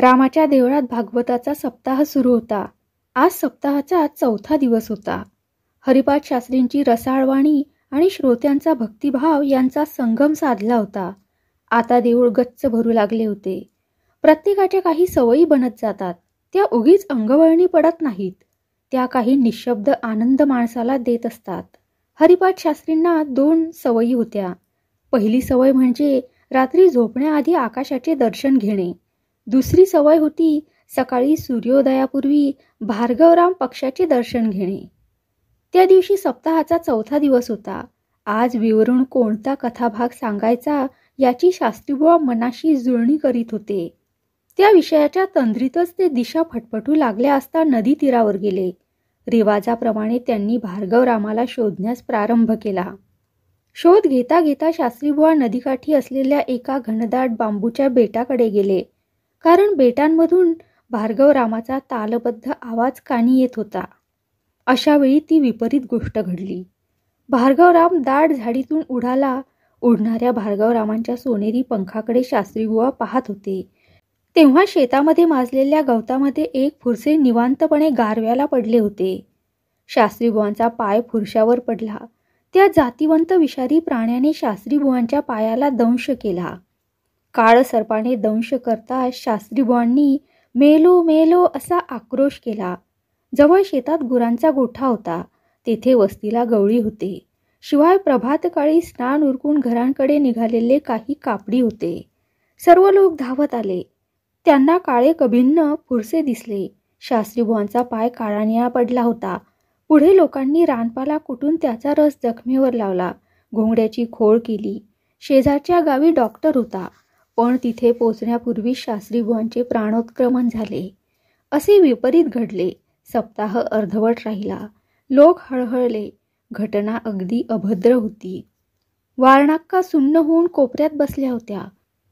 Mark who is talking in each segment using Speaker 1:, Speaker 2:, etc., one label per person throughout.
Speaker 1: रामाच्या देवळात भागवताचा सप्ताह सुरू होता आज सप्ताहाचा चौथा दिवस होता हरिपाठ शास्त्रींची रसाळवाणी आणि श्रोत्यांचा भक्तिभाव यांचा संगम साधला होता आता देऊळ गच्च भरू लागले होते प्रत्येकाच्या काही सवयी बनत जातात त्या उगीच अंगवळणी पडत नाहीत त्या काही निशब्द आनंद माणसाला देत असतात हरिपाठ शास्त्रींना दोन सवयी होत्या पहिली सवय म्हणजे रात्री झोपण्याआधी आकाशाचे दर्शन घेणे दुसरी सवय होती सकाळी सूर्योदयापूर्वी भार्गवराम पक्षाचे दर्शन घेणे त्या दिवशी सप्ताहाचा चौथा दिवस होता आज विवरून कोणता कथाभाग सांगायचा याची शास्त्रीबुवा मनाशी जुळणी करीत होते त्या विषयाच्या तंद्रीतच ते दिशा फटफटू लागल्या असता नदी तीरावर गेले रिवाजाप्रमाणे त्यांनी भार्गवरामाला शोधण्यास प्रारंभ केला शोध घेता घेता शास्त्रीबुवा नदीकाठी असलेल्या एका घनदाट बांबूच्या बेटाकडे गेले कारण बेटांमधून भार्गवरामाचा तालबद्ध आवाज कानी येत होता अशा वेळी ती विपरीत गोष्ट घडली भार्गवराम दाट झाडीतून उडाला उडणाऱ्या भार्गवरामांच्या सोनेरी पंखाकडे शास्त्रीबुवा पाहत होते तेव्हा शेतामध्ये माजलेल्या गवतामध्ये एक फुरसे निवांतपणे गारव्याला पडले होते शास्त्री शास्त्रीबुवांचा पाय फुरशावर पडला त्या जातीवंत विषारी प्राण्याने शास्त्रीबुवांच्या पायाला दंश केला काळसर्पाने दंश करता शास्त्रीबुवांनी मेलो मेलो असा आक्रोश केला जवळ शेतात गुरांचा गोठा होता तेथे वस्तीला गवळी होते शिवाय प्रभातकाळी स्नान उरकून घरांकडे निघालेले काही कापडी होते सर्व लोक धावत आले त्यांना काळे कभिन्न फुरसे दिसले शास्त्रीबुवांचा पाय काळानिया पडला होता पुढे लोकांनी रानपाला कुटून त्याचा रस जखमेवर लावला घोंगड्याची खोळ केली शेजारच्या गावी डॉक्टर होता पण तिथे पोचण्यापूर्वी शास्त्री बुवांचे प्राणोत्क्रमण झाले असे विपरीत घडले सप्ताह अर्धवट राहिला लोक हळहळले घटना अगदी अभद्र होती वारणाक्का सुन्न होऊन कोपऱ्यात बसल्या होत्या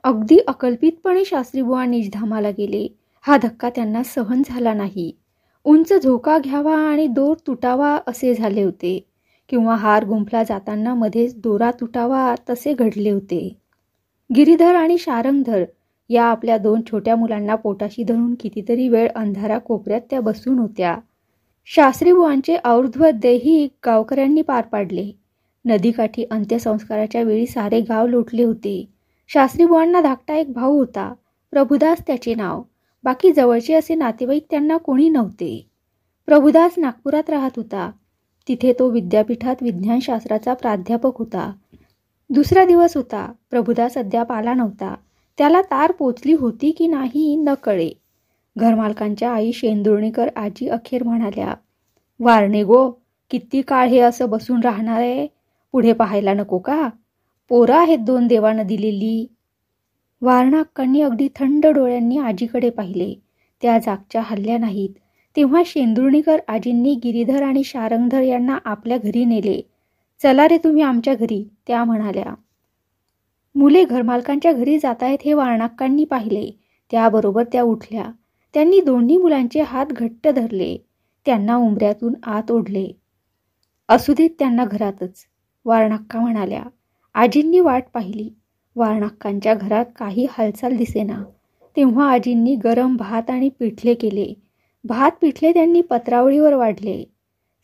Speaker 1: अगदी अकल्पितपणे शास्त्रीबुवा निजधामाला गेले हा धक्का त्यांना सहन झाला नाही उंच झोका घ्यावा आणि दोर तुटावा असे झाले होते किंवा हार गुंफला जाताना मध्येच दोरा तुटावा तसे घडले होते गिरीधर आणि शारंगधर या आपल्या दोन छोट्या मुलांना पोटाशी धरून कितीतरी वेळ अंधारा कोपऱ्यात त्या बसून होत्या शास्त्रीबुवांचे और्ध्वदेही गावकऱ्यांनी पार पाडले नदीकाठी अंत्यसंस्काराच्या वेळी सारे गाव लोटले होते शास्त्रीबुवांना धाकटा एक भाऊ होता प्रभुदास त्याचे नाव बाकी जवळचे असे नातेवाईक त्यांना कोणी नव्हते प्रभुदास नागपुरात राहत होता तिथे तो विद्यापीठात विज्ञानशास्त्राचा प्राध्यापक होता दुसरा दिवस होता प्रभुदा सध्या आला नव्हता त्याला तार पोचली होती की नाही न कळे घरमालकांच्या आई शेंदुर्णीकर आजी अखेर म्हणाल्या वारणे गो किती काळ हे असं बसून राहणार आहे पुढे पाहायला नको का पोरं आहेत दोन देवानं दिलेली वारणाक्कांनी अगदी थंड डोळ्यांनी आजीकडे पाहिले त्या जागच्या हल्ल्या नाहीत तेव्हा शेंदुर्णीकर आजींनी गिरीधर आणि शारंगधर यांना आपल्या घरी नेले चला रे तुम्ही आमच्या घरी त्या म्हणाल्या मुले घरमालकांच्या घरी जात आहेत हे वारणाक्कांनी पाहिले त्याबरोबर त्या उठल्या त्यांनी दोन्ही मुलांचे हात घट्ट धरले त्यांना उंबऱ्यातून आत ओढले असू देत त्यांना घरातच वारणाक्का म्हणाल्या आजींनी वाट पाहिली वारणाक्कांच्या घरात काही हालचाल दिसेना तेव्हा आजींनी गरम भात आणि पिठले केले भात पिठले त्यांनी पत्रावळीवर वाढले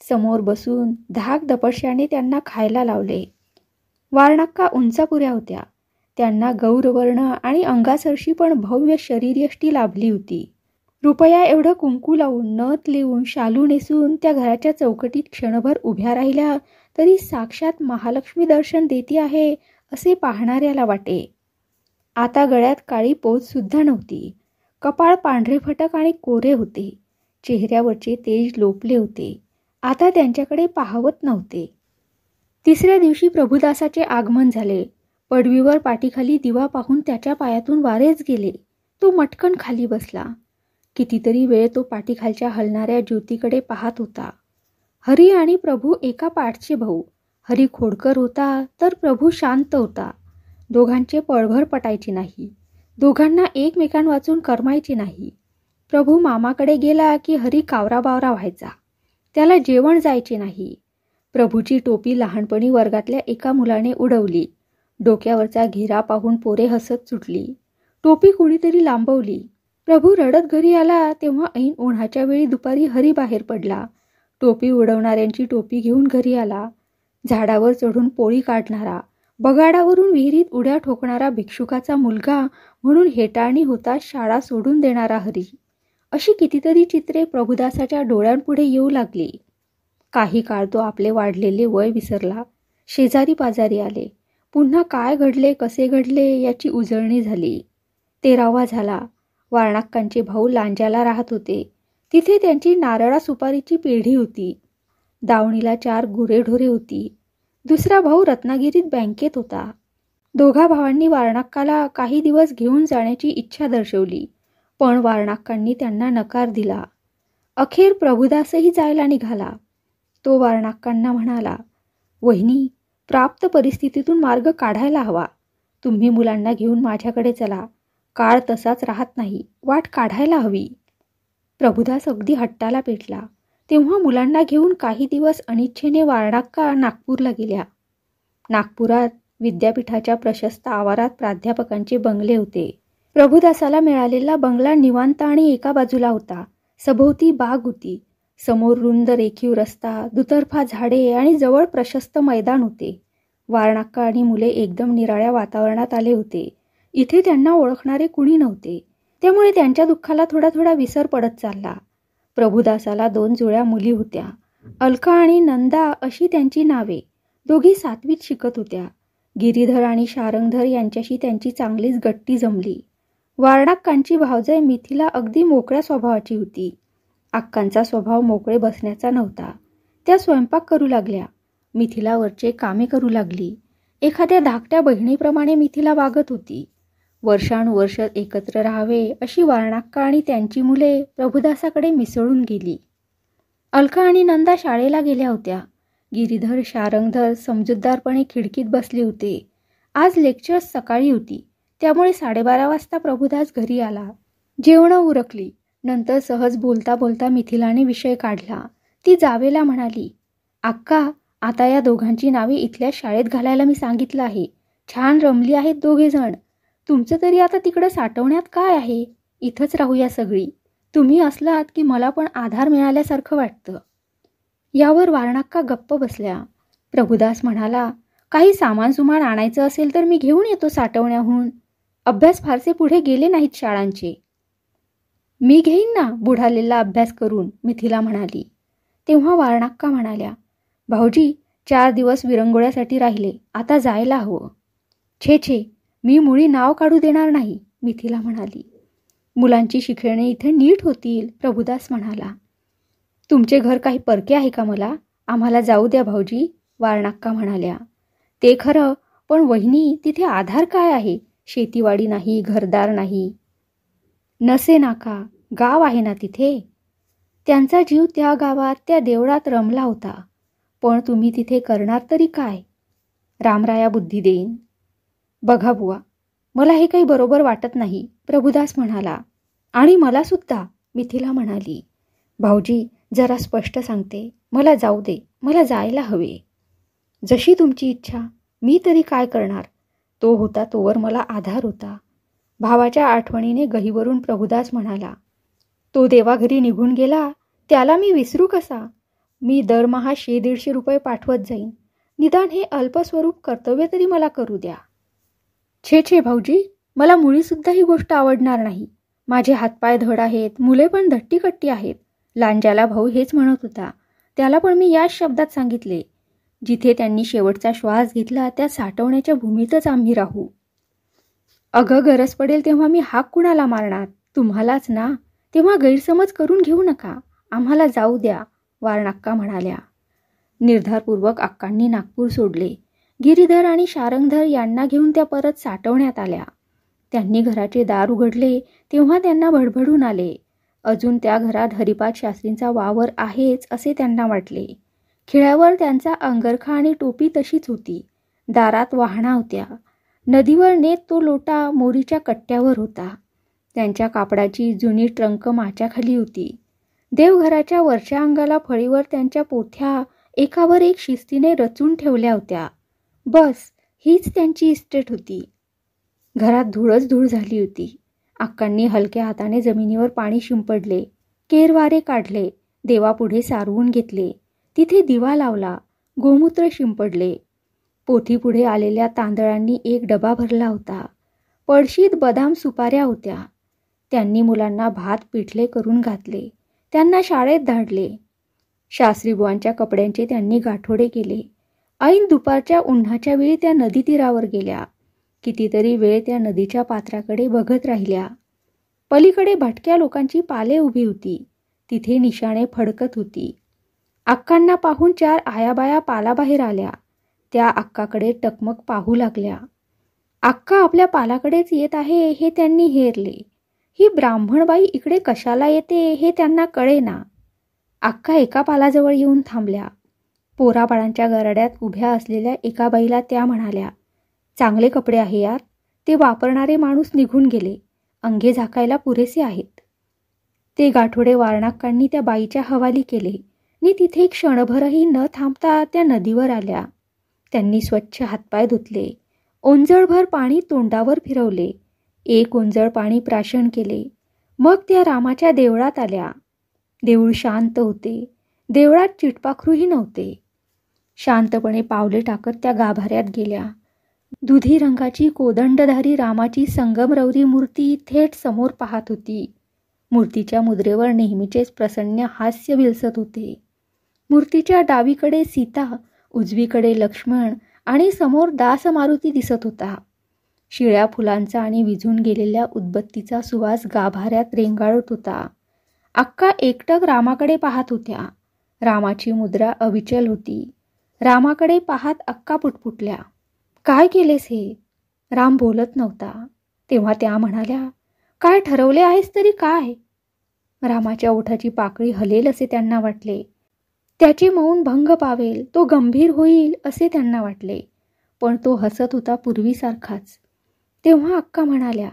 Speaker 1: समोर बसून धाक दपश्याने त्यांना खायला लावले वारणाक्का उंचापुऱ्या होत्या त्यांना गौरवर्ण आणि अंगासरशी पण भव्य शरीरयष्टी लाभली होती रुपया एवढं कुंकू लावून नथ लिहून शालू नेसून त्या घराच्या चौकटीत क्षणभर उभ्या राहिल्या तरी साक्षात महालक्ष्मी दर्शन देते आहे असे पाहणाऱ्याला वाटे आता गळ्यात काळी पोचसुद्धा नव्हती कपाळ पांढरे फटक आणि कोरे होते चेहऱ्यावरचे तेज लोपले होते आता त्यांच्याकडे पाहवत नव्हते तिसऱ्या दिवशी प्रभुदासाचे आगमन झाले पडवीवर पाठीखाली दिवा पाहून त्याच्या पायातून वारेच गेले तो मटकन खाली बसला कितीतरी वेळ तो पाठीखालच्या हलणाऱ्या ज्योतीकडे पाहत होता हरी आणि प्रभू एका पाठचे भाऊ हरी खोडकर होता तर प्रभू शांत होता दोघांचे पळभर पटायचे नाही दोघांना एकमेकांवाचून करमायचे नाही प्रभू मामाकडे गेला की हरी कावरा बावरा व्हायचा त्याला जेवण जायचे नाही प्रभूची टोपी लहानपणी वर्गातल्या एका मुलाने उडवली डोक्यावरचा घेरा पाहून पोरे हसत सुटली टोपी कुणीतरी लांबवली प्रभू रडत घरी आला तेव्हा ऐन उन्हाच्या वेळी दुपारी हरी बाहेर पडला टोपी उडवणाऱ्यांची टोपी घेऊन घरी आला झाडावर चढून पोळी काढणारा बगाडावरून विहिरीत उड्या ठोकणारा भिक्षुकाचा मुलगा म्हणून हेटाळणी होता शाळा सोडून देणारा हरी अशी कितीतरी चित्रे प्रभुदासाच्या डोळ्यांपुढे येऊ लागली काही काळ तो आपले वाढलेले वय विसरला शेजारी पाजारी आले पुन्हा काय घडले कसे घडले याची उजळणी झाली तेरावा झाला वारणाक्कांचे भाऊ लांजाला राहत होते तिथे त्यांची नारळा सुपारीची पेढी होती दावणीला चार गुरेढोरे होती दुसरा भाऊ रत्नागिरीत बँकेत होता दोघा भावांनी वारणाक्काला काही दिवस घेऊन जाण्याची इच्छा दर्शवली पण वारणाक्कांनी त्यांना नकार दिला अखेर प्रभुदासही जायला निघाला तो वारणाक्कांना म्हणाला वहिनी प्राप्त परिस्थितीतून मार्ग काढायला हवा तुम्ही मुलांना घेऊन माझ्याकडे चला काळ तसाच राहत नाही वाट काढायला हवी प्रभुदास अगदी हट्टाला पेटला तेव्हा मुलांना घेऊन काही दिवस अनिच्छेने वारणाक्का नागपूरला गेल्या नागपुरात विद्यापीठाच्या प्रशस्त आवारात प्राध्यापकांचे बंगले होते प्रभुदासाला मिळालेला बंगला निवांत आणि एका बाजूला होता सभोवती बाग होती समोर रुंद रेखीव रस्ता दुतर्फा झाडे आणि जवळ प्रशस्त मैदान होते वारणाक्का आणि मुले एकदम निराळ्या वातावरणात आले होते इथे त्यांना ओळखणारे कुणी नव्हते त्यामुळे त्यांच्या दुःखाला थोडा थोडा विसर पडत चालला प्रभुदासाला दोन जुळ्या मुली होत्या अलका आणि नंदा अशी त्यांची नावे दोघी सातवीत शिकत होत्या गिरीधर आणि शारंगधर यांच्याशी त्यांची चांगलीच गट्टी जमली वारणाक्कांची भावजय मिथिला अगदी मोकळ्या स्वभावाची होती अक्कांचा स्वभाव मोकळे बसण्याचा नव्हता त्या स्वयंपाक करू लागल्या मिथिलावरचे कामे करू लागली एखाद्या धाकट्या बहिणीप्रमाणे मिथिला वागत होती वर्षानुवर्ष एकत्र राहावे अशी वारणाक्का आणि त्यांची मुले प्रभुदासाकडे मिसळून गेली अलका आणि नंदा शाळेला गेल्या होत्या गिरीधर शारंगधर समजूतदारपणे खिडकीत बसले होते आज लेक्चर्स सकाळी होती त्यामुळे साडेबारा वाजता प्रभुदास घरी आला जेवणं उरकली नंतर सहज बोलता बोलता मिथिलाने विषय काढला ती जावेला म्हणाली अक्का आता या दोघांची नावे इथल्या शाळेत घालायला मी सांगितलं आहे छान रमली आहेत दोघे जण तुमचं तरी आता तिकडं साठवण्यात काय आहे इथंच राहूया सगळी तुम्ही असलात की मला पण आधार मिळाल्यासारखं वाटतं यावर वारणाक्का गप्प बसल्या प्रभुदास म्हणाला काही सामान सुमान आणायचं असेल तर मी घेऊन येतो साठवण्याहून अभ्यास फारसे पुढे गेले नाहीत शाळांचे मी घेईन ना बुढालेला अभ्यास करून मिथिला म्हणाली तेव्हा वारणाक्का म्हणाल्या भाऊजी चार दिवस विरंगोळ्यासाठी राहिले आता जायला हवं छे छे मी मुळी नाव काढू देणार नाही मिथिला म्हणाली मुलांची शिक्षणे इथे नीट होतील प्रभुदास म्हणाला तुमचे घर काही परके आहे का मला आम्हाला जाऊ द्या भाऊजी वारणाक्का म्हणाल्या ते खरं पण वहिनी तिथे आधार काय आहे शेतीवाडी नाही घरदार नाही नसे नाका गाव आहे ना तिथे त्यांचा जीव त्या गावात त्या देवळात रमला होता पण तुम्ही तिथे करणार तरी काय रामराया बुद्धी देईन बघा बुवा मला हे काही बरोबर वाटत नाही प्रभुदास म्हणाला आणि मला सुद्धा मिथिला म्हणाली भाऊजी जरा स्पष्ट सांगते मला जाऊ दे मला जायला हवे जशी तुमची इच्छा मी तरी काय करणार तो होता तोवर मला आधार होता भावाच्या आठवणीने गहीवरून प्रभुदास म्हणाला तो देवाघरी निघून गेला त्याला मी विसरू कसा मी दरमहा शे दीडशे रुपये पाठवत जाईन निदान हे अल्पस्वरूप कर्तव्य तरी मला करू द्या छे छे भाऊजी मला मुळीसुद्धा ही गोष्ट आवडणार नाही माझे हातपाय धड आहेत मुले पण धट्टीकट्टी आहेत लांजाला भाऊ हेच म्हणत होता त्याला पण मी याच शब्दात सांगितले जिथे त्यांनी शेवटचा श्वास घेतला त्या साठवण्याच्या भूमीतच आम्ही राहू अगं गरज पडेल तेव्हा मी हाक कुणाला मारणार तुम्हालाच ना तेव्हा गैरसमज करून घेऊ नका आम्हाला जाऊ द्या वारणाक्का म्हणाल्या निर्धारपूर्वक अक्कांनी नागपूर सोडले गिरीधर आणि शारंगधर यांना घेऊन त्या परत साठवण्यात आल्या त्यांनी घराचे दार उघडले तेव्हा त्यांना भडभडून आले अजून त्या घरात हरिपाद शास्त्रींचा वावर आहेच असे त्यांना वाटले खिळ्यावर त्यांचा अंगरखा आणि टोपी तशीच होती दारात वाहणा होत्या नदीवर नेत तो लोटा मोरीच्या कट्ट्यावर होता त्यांच्या कापडाची जुनी ट्रंक माच्याखाली होती देवघराच्या वरच्या अंगाला फळीवर त्यांच्या पोथ्या एकावर एक शिस्तीने रचून ठेवल्या होत्या बस हीच त्यांची इस्टेट होती घरात धूळच धूळ झाली होती अक्कांनी हलक्या हाताने जमिनीवर पाणी शिंपडले केरवारे काढले देवापुढे सारवून घेतले तिथे दिवा लावला गोमूत्र शिंपडले पोथीपुढे आलेल्या तांदळांनी एक डबा भरला होता पडशीत बदाम सुपाऱ्या होत्या त्यांनी मुलांना भात पिठले करून घातले त्यांना शाळेत धाडले शास्त्रीबुवांच्या कपड्यांचे त्यांनी गाठोडे केले ऐन दुपारच्या उन्हाच्या वेळी त्या नदी तीरावर गेल्या कितीतरी वेळ त्या नदीच्या पात्राकडे बघत राहिल्या पलीकडे भटक्या लोकांची पाले उभी होती तिथे निशाणे फडकत होती अक्कांना पाहून चार आयाबाया पालाबाहेर आल्या त्या अक्काकडे टकमक पाहू लागल्या अक्का आपल्या पालाकडेच येत आहे हे त्यांनी हेरले ही ब्राह्मणबाई इकडे कशाला येते हे त्यांना कळेना अक्का एका पालाजवळ येऊन थांबल्या पोराबाळांच्या गरड्यात उभ्या असलेल्या एका बाईला त्या म्हणाल्या चांगले कपडे आहे यात ते वापरणारे माणूस निघून गेले अंगे झाकायला पुरेसे आहेत ते गाठोडे वारणाक्कांनी त्या बाईच्या हवाली केले नि तिथे क्षणभरही न थांबता त्या नदीवर आल्या त्यांनी स्वच्छ हातपाय धुतले ओंजळभर पाणी तोंडावर फिरवले एक ओंजळ पाणी प्राशन केले मग त्या रामाच्या देवळात आल्या देऊळ शांत होते देवळात चिटपाखरूही नव्हते शांतपणे पावले टाकत त्या गाभाऱ्यात गेल्या दुधी रंगाची कोदंडधारी रामाची संगमरवरी मूर्ती थेट समोर पाहत होती मूर्तीच्या मुद्रेवर नेहमीचेच प्रसन्न हास्य विलसत होते मूर्तीच्या डावीकडे सीता उजवीकडे लक्ष्मण आणि समोर दास मारुती दिसत होता शिळ्या फुलांचा आणि विझून गेलेल्या उदबत्तीचा सुवास गाभाऱ्यात रेंगाळत होता अक्का एकटक रामाकडे पाहत होत्या रामाची मुद्रा अविचल होती रामाकडे पाहत अक्का पुटपुटल्या काय केलेस हे राम बोलत नव्हता तेव्हा त्या म्हणाल्या काय ठरवले आहेस तरी काय रामाच्या ओठाची पाकळी हलेल असे त्यांना वाटले त्याची मौन भंग पावेल तो गंभीर होईल असे त्यांना वाटले पण तो हसत होता पूर्वीसारखाच तेव्हा अक्का म्हणाल्या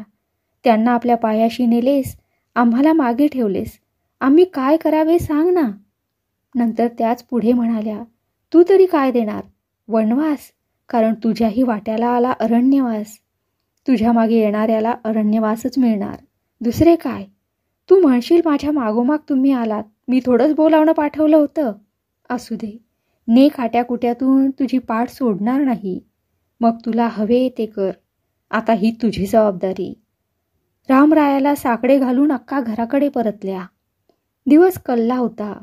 Speaker 1: त्यांना आपल्या पायाशी नेलेस आम्हाला मागे ठेवलेस आम्ही काय करावे सांग ना नंतर त्याच पुढे म्हणाल्या तू तरी काय देणार वनवास कारण तुझ्याही वाट्याला आला अरण्यवास तुझ्या मागे येणाऱ्याला अरण्यवासच मिळणार दुसरे काय तू म्हणशील माझ्या मागोमाग तुम्ही आलात मी थोडंच बोलावणं पाठवलं होतं असू दे ने काट्याकुट्यातून तुझी पाठ सोडणार नाही मग तुला हवे ते कर आता ही तुझी जबाबदारी रामरायाला साकडे घालून अक्का घराकडे परतल्या दिवस कल्ला होता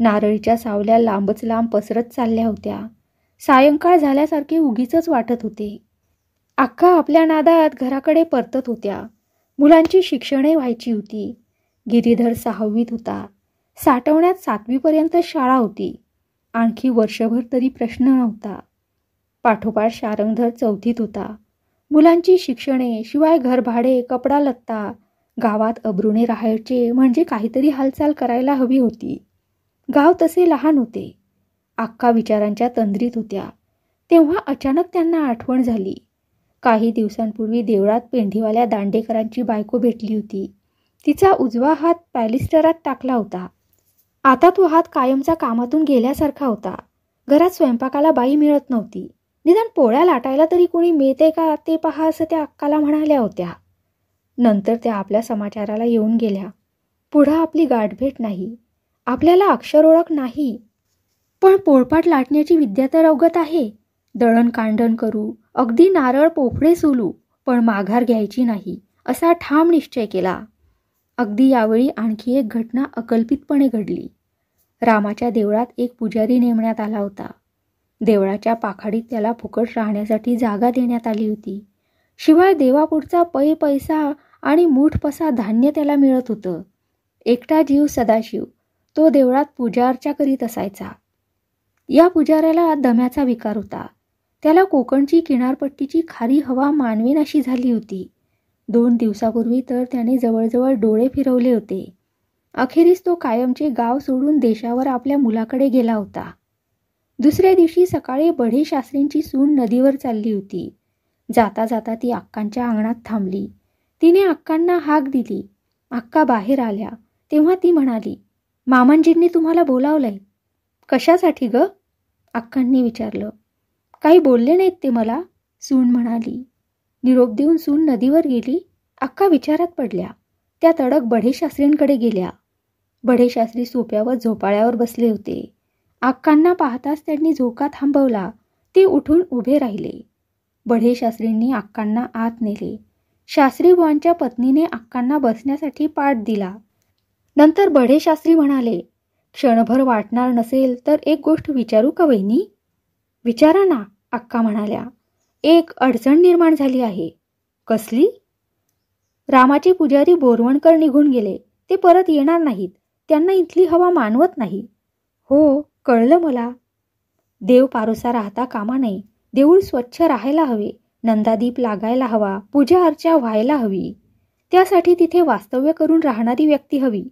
Speaker 1: नारळीच्या सावल्या लांबच लांब पसरत चालल्या होत्या सायंकाळ झाल्यासारखे उगीच वाटत होते अक्का आपल्या नादात घराकडे परतत होत्या मुलांची शिक्षणे व्हायची होती गिरीधर सहावीत होता साठवण्यात सातवीपर्यंत शाळा होती आणखी वर्षभर तरी प्रश्न नव्हता पाठोपाठ शारंगधर चौथीत होता मुलांची शिक्षणे शिवाय घरभाडे कपडा लत्ता गावात अब्रुणे राहायचे म्हणजे काहीतरी हालचाल करायला हवी होती गाव तसे लहान होते अक्का विचारांच्या तंद्रीत होत्या तेव्हा अचानक त्यांना आठवण झाली काही दिवसांपूर्वी देवळात पेंढीवाल्या दांडेकरांची बायको भेटली होती तिचा उजवा हात पॅलिस्टरात टाकला होता आता तो हात कायमचा कामातून गेल्यासारखा होता घरात स्वयंपाकाला बाई मिळत नव्हती निदान पोळ्या लाटायला तरी कोणी मिळते का ते पहा असं त्या अक्काला म्हणाल्या होत्या नंतर त्या आपल्या समाचाराला येऊन गेल्या पुढं आपली गाठभेट नाही आपल्याला अक्षर ओळख नाही पण पोळपाट लाटण्याची विद्या तर अवगत आहे दळण कांडण करू अगदी नारळ पोफळे सोलू पण माघार घ्यायची नाही असा ठाम निश्चय केला अगदी यावेळी आणखी एक घटना अकल्पितपणे घडली रामाच्या देवळात एक पुजारी नेमण्यात आला होता देवळाच्या पाखाडीत त्याला फुकट राहण्यासाठी जागा देण्यात आली होती शिवाय देवापुढचा पै पैसा आणि मूठपसा धान्य त्याला मिळत होतं एकटा जीव सदाशिव तो देवळात पूजार्चा करीत असायचा या पुजाऱ्याला दम्याचा विकार होता त्याला कोकणची किनारपट्टीची खारी हवा मानवेन अशी झाली होती दोन दिवसापूर्वी तर त्याने जवळजवळ डोळे फिरवले होते अखेरीस तो कायमचे गाव सोडून देशावर आपल्या मुलाकडे गेला होता दुसऱ्या दिवशी सकाळी बढे शास्त्रींची सून नदीवर चालली होती जाता जाता ती अक्कांच्या अंगणात थांबली तिने अक्कांना हाक दिली अक्का बाहेर आल्या तेव्हा ती म्हणाली मामांजींनी तुम्हाला बोलावलंय कशासाठी ग अक्कांनी विचारलं काही बोलले नाहीत ते मला सून म्हणाली निरोप देऊन सून नदीवर गेली अक्का विचारात पडल्या त्या तडक शास्त्रींकडे गेल्या बडे शास्त्री सोप्यावर झोपाळ्यावर बसले होते अक्कांना पाहताच त्यांनी झोका थांबवला ते उठून उभे राहिले शास्त्रींनी अक्कांना आत नेले शास्त्री बुवांच्या पत्नीने अक्कांना बसण्यासाठी पाठ दिला नंतर शास्त्री म्हणाले क्षणभर वाटणार नसेल तर एक गोष्ट विचारू का वहिनी विचारा ना अक्का म्हणाल्या एक अडचण निर्माण झाली आहे कसली रामाचे पुजारी बोरवणकर निघून गेले ते परत येणार नाहीत त्यांना इथली हवा मानवत नाही हो कळलं मला देव पारोसा राहता कामा नये देऊळ स्वच्छ राहायला हवे नंदादीप लागायला हवा पूजा अर्चा व्हायला हवी त्यासाठी तिथे वास्तव्य करून राहणारी व्यक्ती हवी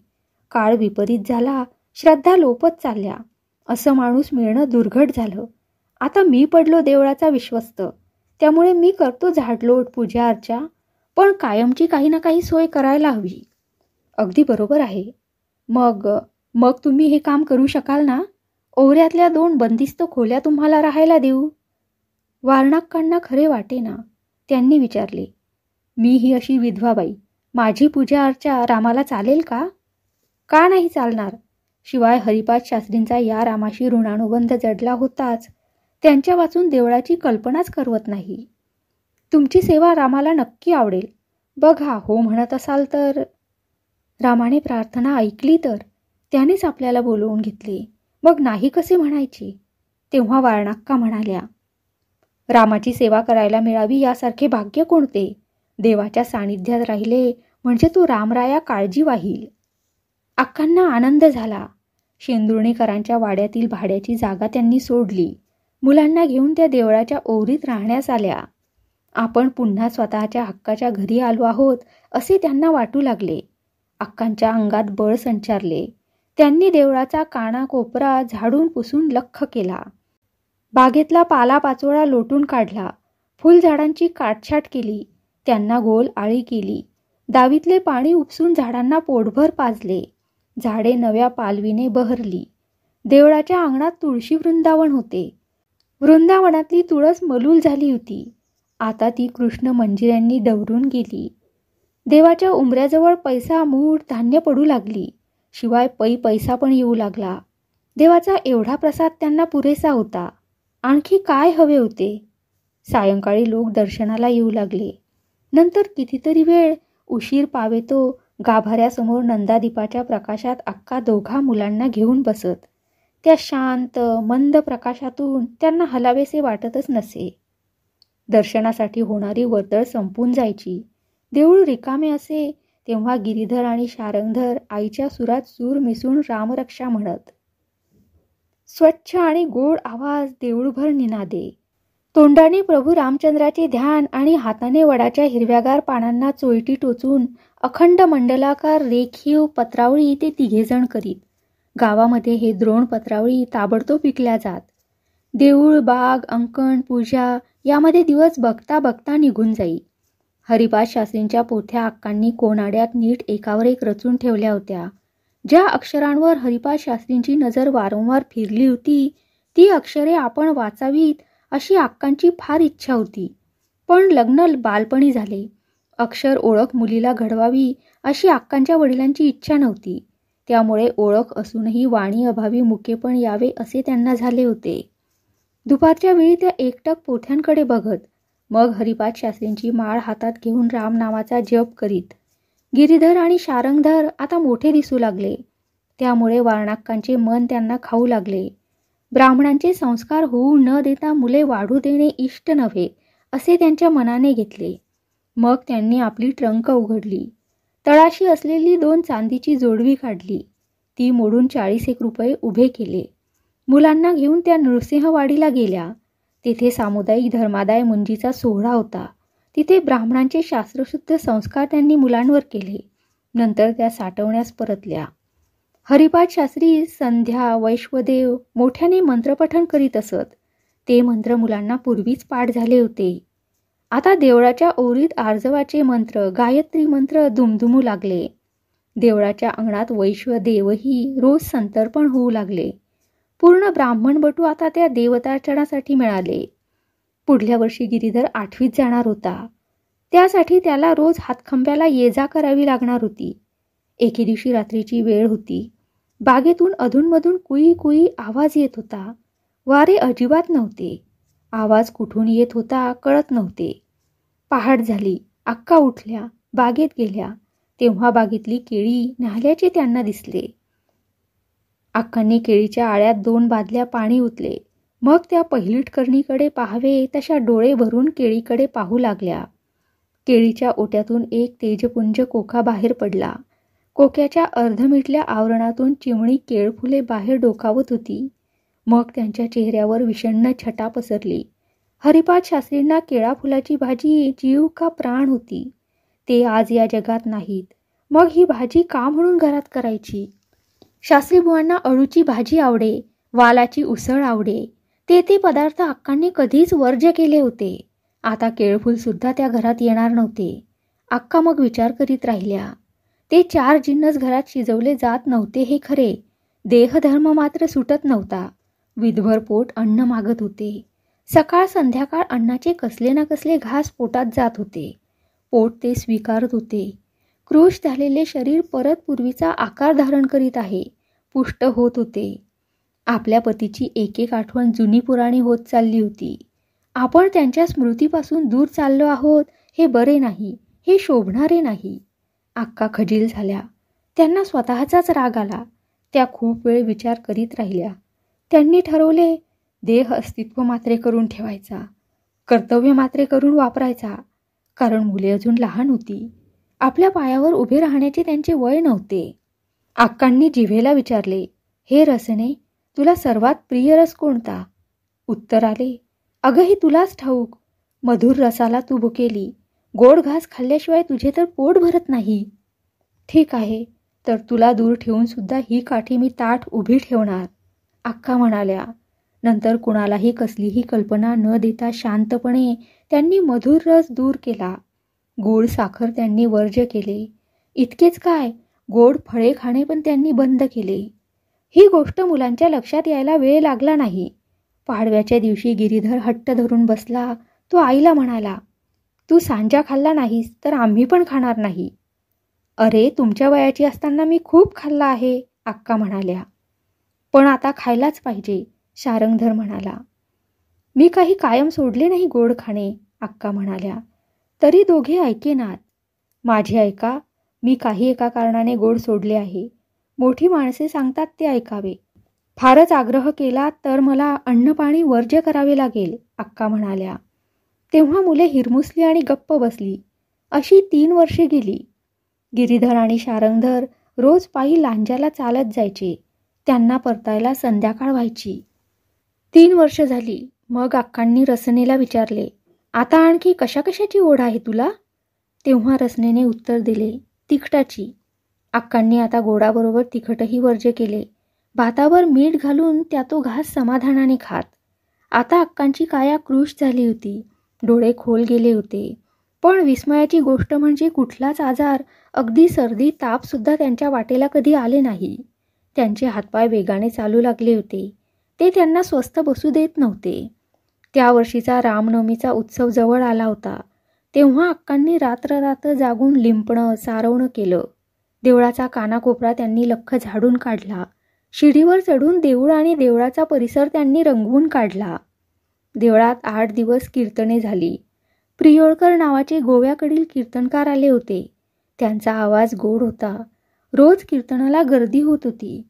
Speaker 1: काळ विपरीत झाला श्रद्धा लोपत चालल्या असं माणूस मिळणं दुर्घट झालं आता मी पडलो देवळाचा विश्वस्त त्यामुळे मी करतो झाडलोट पूजा अर्चा पण कायमची काही ना काही सोय करायला हवी अगदी बरोबर आहे मग मग तुम्ही हे काम करू शकाल ना ओऱ्यातल्या दोन बंदिस्त खोल्या तुम्हाला राहायला देऊ वारणाक्कांना खरे वाटे ना त्यांनी विचारले मी ही अशी विधवाबाई माझी पूजा अर्चा रामाला चालेल का का नाही चालणार शिवाय हरिपाद शास्त्रींचा या रामाशी ऋणानुबंध जडला होताच त्यांच्या वाचून देवळाची कल्पनाच करवत नाही तुमची सेवा रामाला नक्की आवडेल बघा हो म्हणत असाल तर रामाने प्रार्थना ऐकली तर त्यानेच आपल्याला बोलवून घेतली मग नाही कसे म्हणायची तेव्हा वारणाक्का म्हणाल्या रामाची सेवा करायला मिळावी यासारखे भाग्य कोणते देवाच्या सानिध्यात राहिले म्हणजे तो रामराया काळजी वाहील अक्कांना आनंद झाला शेंदुर्णीकरांच्या वाड्यातील भाड्याची जागा त्यांनी सोडली मुलांना घेऊन त्या देवळाच्या ओरीत राहण्यास आल्या आपण पुन्हा स्वतःच्या हक्काच्या घरी आलो आहोत असे त्यांना वाटू लागले अक्कांच्या अंगात बळ संचारले त्यांनी देवळाचा काना कोपरा झाडून पुसून लख केला बागेतला पालापाचोळा लोटून काढला फुलझाडांची काटछाट केली त्यांना गोल आळी केली दावीतले पाणी उपसून झाडांना पोटभर पाजले झाडे नव्या पालवीने बहरली देवळाच्या अंगणात तुळशी वृंदावन होते वृंदावनातली तुळस मलूल झाली होती आता ती कृष्ण मंजिऱ्यांनी डवरून गेली देवाच्या उंबऱ्याजवळ पैसा मूठ धान्य पडू लागली शिवाय पै पैसा पण येऊ लागला देवाचा एवढा प्रसाद त्यांना पुरेसा होता आणखी काय हवे होते सायंकाळी लोक दर्शनाला येऊ लागले नंतर कितीतरी वेळ उशीर पावे तो गाभाऱ्यासमोर नंदादीपाच्या प्रकाशात अक्का दोघा मुलांना घेऊन बसत त्या शांत मंद प्रकाशातून त्यांना हलावेसे वाटतच नसे दर्शनासाठी होणारी वर्तळ संपून जायची देऊळ रिकामे असे तेव्हा गिरीधर आणि शारंगधर आईच्या सुरात सूर मिसळून रामरक्षा म्हणत स्वच्छ आणि गोड आवाज देऊळभर निनादे तोंडाने प्रभू रामचंद्राचे ध्यान आणि हाताने वडाच्या हिरव्यागार पानांना चोळटी टोचून अखंड मंडलाकार रेखीव पत्रावळी ते तिघेजण करीत गावामध्ये हे द्रोण पत्रावळी ताबडतोब पिकल्या जात देऊळ बाग अंकण पूजा यामध्ये दिवस बघता बघता निघून जाई हरिपाद शास्त्रींच्या पोथ्या अक्कांनी कोणाड्यात नीट एकावर एक रचून ठेवल्या होत्या ज्या अक्षरांवर हरिपाद शास्त्रींची नजर वारंवार फिरली होती ती अक्षरे आपण वाचावीत अशी अक्कांची फार इच्छा होती पण लग्न बालपणी झाले अक्षर ओळख मुलीला घडवावी अशी अक्कांच्या वडिलांची इच्छा नव्हती त्यामुळे ओळख असूनही वाणी अभावी मुकेपण यावे असे त्यांना झाले होते दुपारच्या वेळी त्या एकटक पोथ्यांकडे बघत मग हरिपाद शास्त्रींची माळ हातात घेऊन रामनामाचा जप करीत गिरीधर आणि शारंगधर आता मोठे दिसू लागले त्यामुळे वारणाक्कांचे मन त्यांना खाऊ लागले ब्राह्मणांचे संस्कार होऊ न देता मुले वाढू देणे इष्ट नव्हे असे त्यांच्या मनाने घेतले मग त्यांनी आपली ट्रंक उघडली तळाशी असलेली दोन चांदीची जोडवी काढली ती मोडून चाळीस एक रुपये उभे केले मुलांना घेऊन त्या नृसिंहवाडीला गेल्या तेथे सामुदायिक धर्मादाय मुंजीचा सोहळा होता तिथे ब्राह्मणांचे शास्त्रशुद्ध संस्कार त्यांनी मुलांवर केले नंतर त्या साठवण्यास परतल्या हरिपाठ शास्त्री संध्या वैश्वदेव मोठ्याने मंत्रपठण करीत असत ते मंत्र मुलांना पूर्वीच पाठ झाले होते आता देवळाच्या ओरीत आर्जवाचे मंत्र गायत्री मंत्र दुमदुमू लागले देवळाच्या अंगणात वैश्वदेवही रोज संतर्पण होऊ लागले पूर्ण ब्राह्मण बटू आता त्या देवतार्चनासाठी मिळाले पुढल्या वर्षी गिरीधर आठवीत जाणार होता त्यासाठी त्याला रोज हातखंब्याला ये जा करावी लागणार होती एके दिवशी रात्रीची वेळ होती बागेतून अधूनमधून कुई कुई आवाज येत होता वारे अजिबात नव्हते आवाज कुठून येत होता कळत नव्हते पहाट झाली अक्का उठल्या बागेत गेल्या तेव्हा बागेतली केळी न्हाल्याचे त्यांना दिसले अक्कांनी केळीच्या आळ्यात दोन बादल्या पाणी उतले मग त्या पहिलीटकरणीकडे पाहावे तशा डोळे भरून केळीकडे पाहू लागल्या केळीच्या ओट्यातून एक तेजपुंज कोका बाहेर पडला कोक्याच्या अर्धमिटल्या आवरणातून चिमणी केळफुले बाहेर डोकावत होती मग त्यांच्या चेहऱ्यावर विषण्ण छटा पसरली हरिपाद शास्त्रींना केळाफुलाची भाजी जीव का प्राण होती ते आज या जगात नाहीत मग ही भाजी का म्हणून घरात करायची शास्त्रीबुवांना अळूची भाजी आवडे वालाची उसळ आवडे ते ते पदार्थ अक्कांनी कधीच वर्ज्य केले होते आता केळफूलसुद्धा त्या घरात येणार नव्हते अक्का मग विचार करीत राहिल्या ते चार जिन्नस घरात शिजवले जात नव्हते हे खरे देहधर्म मात्र सुटत नव्हता विधभर पोट अन्न मागत होते सकाळ संध्याकाळ अन्नाचे कसले ना कसले घास पोटात जात होते पोट ते स्वीकारत होते क्रोश झालेले शरीर परत पूर्वीचा आकार धारण करीत आहे पुष्ट होत होते आपल्या पतीची एक एक आठवण जुनी पुराणी होत चालली होती आपण त्यांच्या स्मृतीपासून दूर चाललो आहोत हे बरे नाही हे शोभणारे नाही अक्का खजील झाल्या त्यांना स्वतःचाच राग आला त्या खूप वेळ विचार करीत राहिल्या त्यांनी ठरवले देह अस्तित्व मात्रे करून ठेवायचा कर्तव्य मात्रे करून वापरायचा कारण मुले अजून लहान होती आपल्या पायावर उभे राहण्याचे त्यांचे वय नव्हते आक्कांनी जिभेला विचारले हे रसने तुला सर्वात प्रिय रस कोणता उत्तर आले अगं ही तुलाच ठाऊक मधुर रसाला तू भुकेली गोड घास खाल्ल्याशिवाय तुझे तर पोट भरत नाही ठीक आहे तर तुला दूर ठेवून सुद्धा ही काठी मी ताठ उभी ठेवणार अक्का म्हणाल्या नंतर कुणालाही कसलीही कल्पना न देता शांतपणे त्यांनी मधुर रस दूर केला गोड साखर त्यांनी वर्ज्य केले इतकेच काय गोड फळे खाणे पण त्यांनी बंद केले ही गोष्ट मुलांच्या लक्षात यायला वेळ लागला नाही पाडव्याच्या दिवशी गिरीधर हट्ट धरून बसला तो आईला म्हणाला तू सांजा खाल्ला नाहीस तर आम्ही पण खाणार नाही अरे तुमच्या वयाची असताना मी खूप खाल्ला आहे अक्का म्हणाल्या पण आता खायलाच पाहिजे शारंगधर म्हणाला मी काही कायम सोडले नाही गोड खाणे अक्का म्हणाल्या तरी दोघे ऐकेनात माझी ऐका मी काही एका कारणाने गोड सोडले आहे मोठी माणसे सांगतात ते ऐकावे फारच आग्रह केला तर मला अन्नपाणी वर्ज्य करावे लागेल अक्का म्हणाल्या तेव्हा मुले हिरमुसली आणि गप्प बसली अशी तीन वर्षे गेली गिरीधर आणि शारंगधर रोज पायी लांजाला चालत जायचे त्यांना परतायला संध्याकाळ व्हायची तीन वर्ष झाली मग अक्कांनी रसनेला विचारले आता आणखी कशा कशाची ओढ आहे तुला तेव्हा रसनेने उत्तर दिले तिखटाची अक्कांनी आता गोडाबरोबर तिखटही वर्ज्य केले भातावर मीठ घालून त्या तो घास समाधानाने खात आता अक्कांची काया क्रूश झाली होती डोळे खोल गेले होते पण विस्मयाची गोष्ट म्हणजे कुठलाच आजार अगदी सर्दी तापसुद्धा त्यांच्या वाटेला कधी आले नाही त्यांचे हातपाय वेगाने चालू लागले होते ते त्यांना स्वस्थ बसू देत नव्हते त्या वर्षीचा रामनवमीचा उत्सव जवळ आला होता तेव्हा अक्कांनी रात्र रात्र जागून लिंपणं सारवणं केलं देवळाचा कानाकोपरा त्यांनी लख्ख झाडून काढला शिडीवर चढून देऊळ आणि देवळाचा परिसर त्यांनी रंगवून काढला देवळात आठ दिवस कीर्तने झाली प्रियोळकर नावाचे गोव्याकडील कीर्तनकार आले होते त्यांचा आवाज गोड होता रोज कीर्तनाला गर्दी होत होती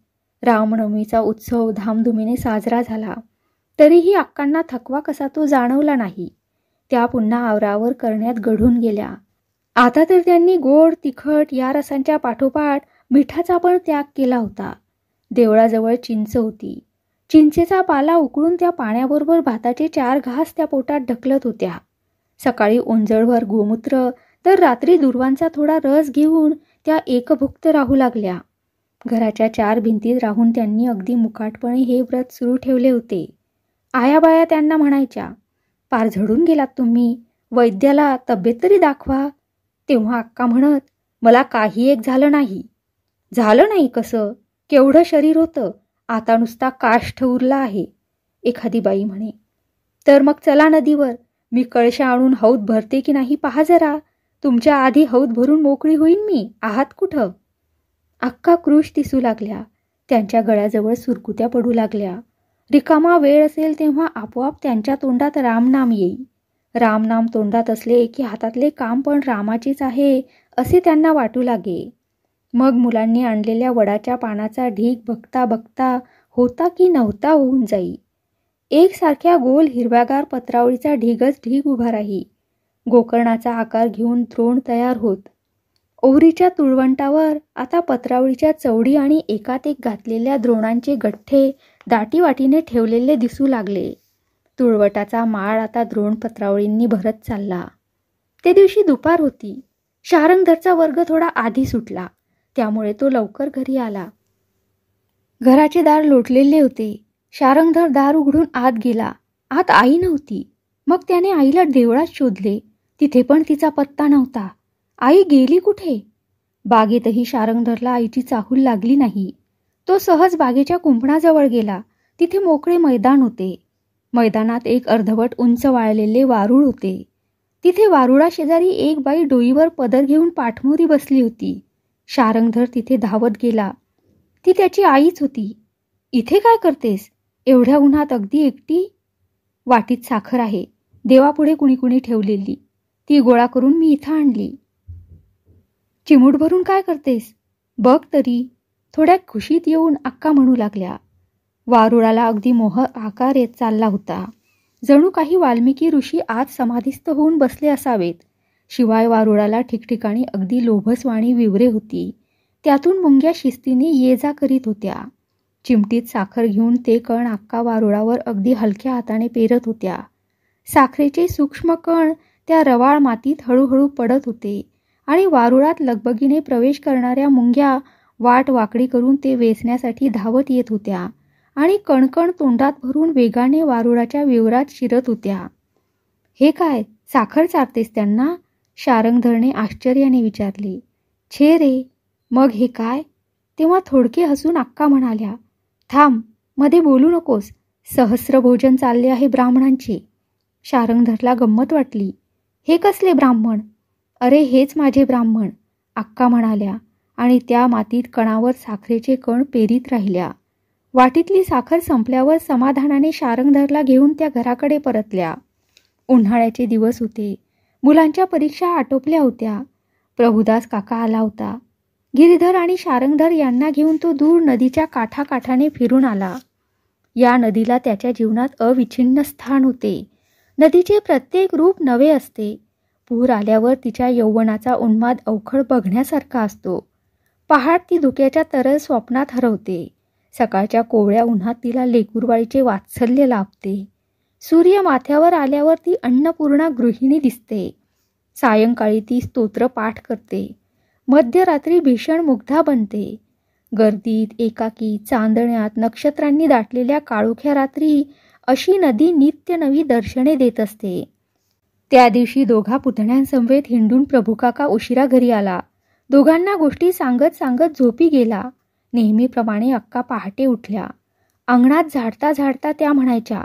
Speaker 1: रामनवमीचा उत्सव धामधुमीने साजरा झाला तरीही अक्कांना थकवा कसा तो जाणवला नाही त्या पुन्हा आवरावर करण्यात घडून गेल्या आता तर त्यांनी गोड तिखट या रसांच्या पाठोपाठ मिठाचा पण त्याग केला होता देवळाजवळ चिंच होती चिंचेचा पाला उकळून त्या पाण्याबरोबर भाताचे चार घास त्या पोटात ढकलत होत्या सकाळी ओंजळभर गोमूत्र तर रात्री दुर्वांचा थोडा रस घेऊन त्या एकभुक्त राहू लागल्या घराच्या चार भिंतीत राहून त्यांनी अगदी मुकाटपणे हे व्रत सुरू ठेवले होते आयाबाया त्यांना म्हणायच्या पार झडून गेलात तुम्ही वैद्याला तब्येत तरी दाखवा तेव्हा अक्का म्हणत मला काही एक झालं नाही झालं नाही कसं केवढं शरीर होतं आता नुसता काष्ठ उरला आहे एखादी बाई म्हणे तर मग चला नदीवर मी कळशा आणून हौद भरते की नाही पहा जरा तुमच्या आधी हौद भरून मोकळी होईन मी आहात कुठं अक्का क्रुश दिसू लागल्या त्यांच्या गळ्याजवळ सुरकुत्या पडू लागल्या रिकामा वेळ असेल तेव्हा आपोआप त्यांच्या तोंडात रामनाम येई रामनाम तोंडात असले की हातातले काम पण रामाचीच आहे असे त्यांना वाटू लागे मग मुलांनी आणलेल्या वडाच्या पानाचा ढीक बघता बघता होता की नव्हता होऊन जाई एकसारख्या गोल हिरव्यागार पत्रावळीचा ढीगच ढीग उभा राही गोकर्णाचा आकार घेऊन द्रोण तयार होत ओवरीच्या तुळवंटावर आता पत्रावळीच्या चवडी आणि एकात एक घातलेल्या द्रोणांचे गठ्ठे दाटीवाटीने ठेवलेले दिसू लागले तुळवटाचा माळ आता द्रोण पत्रावळींनी भरत चालला ते दिवशी दुपार होती शारंगधरचा वर्ग थोडा आधी सुटला त्यामुळे तो लवकर घरी आला घराचे दार लोटलेले होते शारंगधर दार उघडून आत गेला आत आई नव्हती मग त्याने आईला देवळात शोधले तिथे पण तिचा पत्ता नव्हता आई गेली कुठे बागेतही शारंगधरला आईची चाहूल लागली नाही तो सहज बागेच्या कुंभणाजवळ गेला तिथे मोकळे मैदान होते मैदानात एक अर्धवट उंच वाळलेले वारूळ होते तिथे वारुळा शेजारी एक बाई डोईवर पदर घेऊन पाठमोरी बसली होती शारंगधर तिथे धावत गेला ती त्याची आईच होती इथे काय करतेस एवढ्या उन्हात अगदी एकटी वाटीत साखर आहे देवापुढे कुणी कुणी ठेवलेली ती गोळा करून मी इथं आणली चिमूट भरून काय करतेस बघ तरी थोड्या खुशीत येऊन अक्का म्हणू लागल्या वारुळाला अगदी मोह आकार येत चालला होता जणू काही वाल्मिकी ऋषी आत समाधिस्थ होऊन बसले असावेत शिवाय वारुळाला ठिकठिकाणी अगदी लोभसवाणी विवरे होती त्यातून मुंग्या शिस्तीने ये जा करीत होत्या चिमटीत साखर घेऊन ते कण अक्का वारुळावर अगदी हलक्या हाताने पेरत होत्या साखरेचे सूक्ष्म कण त्या रवाळ मातीत हळूहळू पडत होते आणि वारुळात लगबगीने प्रवेश करणाऱ्या मुंग्या वाट वाकडी करून ते वेचण्यासाठी धावत येत होत्या आणि कणकण तोंडात भरून वेगाने वारुळाच्या विवरात शिरत होत्या हे काय साखर चारतेस त्यांना शारंगधरने आश्चर्याने विचारले छे रे मग हे काय तेव्हा थोडके हसून अक्का म्हणाल्या थांब मध्ये बोलू नकोस सहस्र भोजन चालले आहे ब्राह्मणांचे शारंगधरला गंमत वाटली हे कसले ब्राह्मण अरे हेच माझे ब्राह्मण अक्का म्हणाल्या आणि त्या मातीत कणावर साखरेचे कण पेरीत राहिल्या वाटीतली साखर संपल्यावर समाधानाने शारंगधरला घेऊन त्या घराकडे परतल्या उन्हाळ्याचे दिवस होते मुलांच्या परीक्षा आटोपल्या होत्या प्रभुदास काका आला होता गिरीधर आणि शारंगधर यांना घेऊन तो दूर नदीच्या काठाकाठाने फिरून आला या नदीला त्याच्या जीवनात अविछिन्न स्थान होते नदीचे प्रत्येक रूप नवे असते पूर आल्यावर तिच्या यौवनाचा उन्माद अवखळ बघण्यासारखा असतो पहाट ती धुक्याच्या तरल स्वप्नात हरवते सकाळच्या कोवळ्या उन्हात तिला लेकुरवाळीचे वात्सल्य लाभते सूर्य माथ्यावर आल्यावर ती अन्नपूर्णा गृहिणी दिसते सायंकाळी ती स्तोत्र पाठ करते मध्यरात्री भीषण मुग्धा बनते गर्दीत एकाकी चांदण्यात नक्षत्रांनी दाटलेल्या काळोख्या रात्री अशी नदी नित्य नवी दर्शने देत असते त्या दिवशी दोघा पुतण्यांसमवेत हिंडून प्रभुकाका उशिरा घरी आला दोघांना गोष्टी सांगत सांगत झोपी गेला नेहमीप्रमाणे अक्का पहाटे उठल्या अंगणात झाडता झाडता त्या म्हणायच्या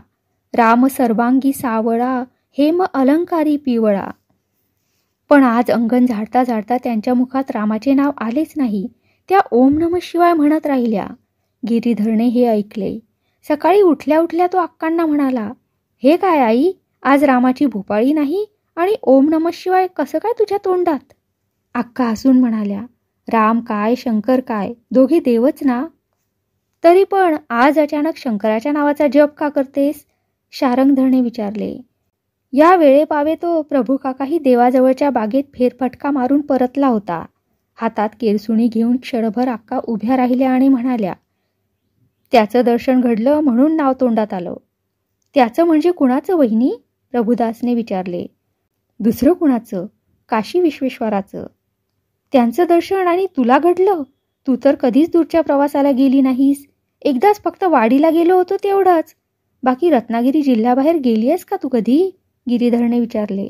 Speaker 1: राम सर्वांगी सावळा हेम अलंकारी पिवळा पण आज अंगण झाडता झाडता त्यांच्या मुखात रामाचे नाव आलेच नाही त्या ओम नम शिवाय म्हणत राहिल्या गिरीधरने हे ऐकले सकाळी उठल्या उठल्या तो अक्कांना म्हणाला हे काय आई आज रामाची भोपाळी नाही आणि ओम नम शिवाय कसं काय तुझ्या तोंडात अक्का हसून म्हणाल्या राम काय शंकर काय दोघे देवच ना तरी पण आज अचानक शंकराच्या नावाचा जप का करतेस शारंगधरने विचारले या वेळे पावे तो प्रभू काकाही देवाजवळच्या बागेत फेरफटका मारून परतला होता हातात केरसुणी घेऊन क्षणभर अक्का उभ्या राहिल्या आणि म्हणाल्या त्याचं दर्शन घडलं म्हणून नाव तोंडात आलं त्याचं म्हणजे कुणाचं वहिनी प्रभुदासने विचारले दुसरं कुणाचं काशी विश्वेश्वराचं त्यांचं दर्शन आणि तुला घडलं तू तर कधीच दूरच्या प्रवासाला गेली नाहीस एकदाच फक्त वाडीला गेलो होतो तेवढंच बाकी रत्नागिरी जिल्ह्याबाहेर गेली आहेस का तू कधी गिरीधरने विचारले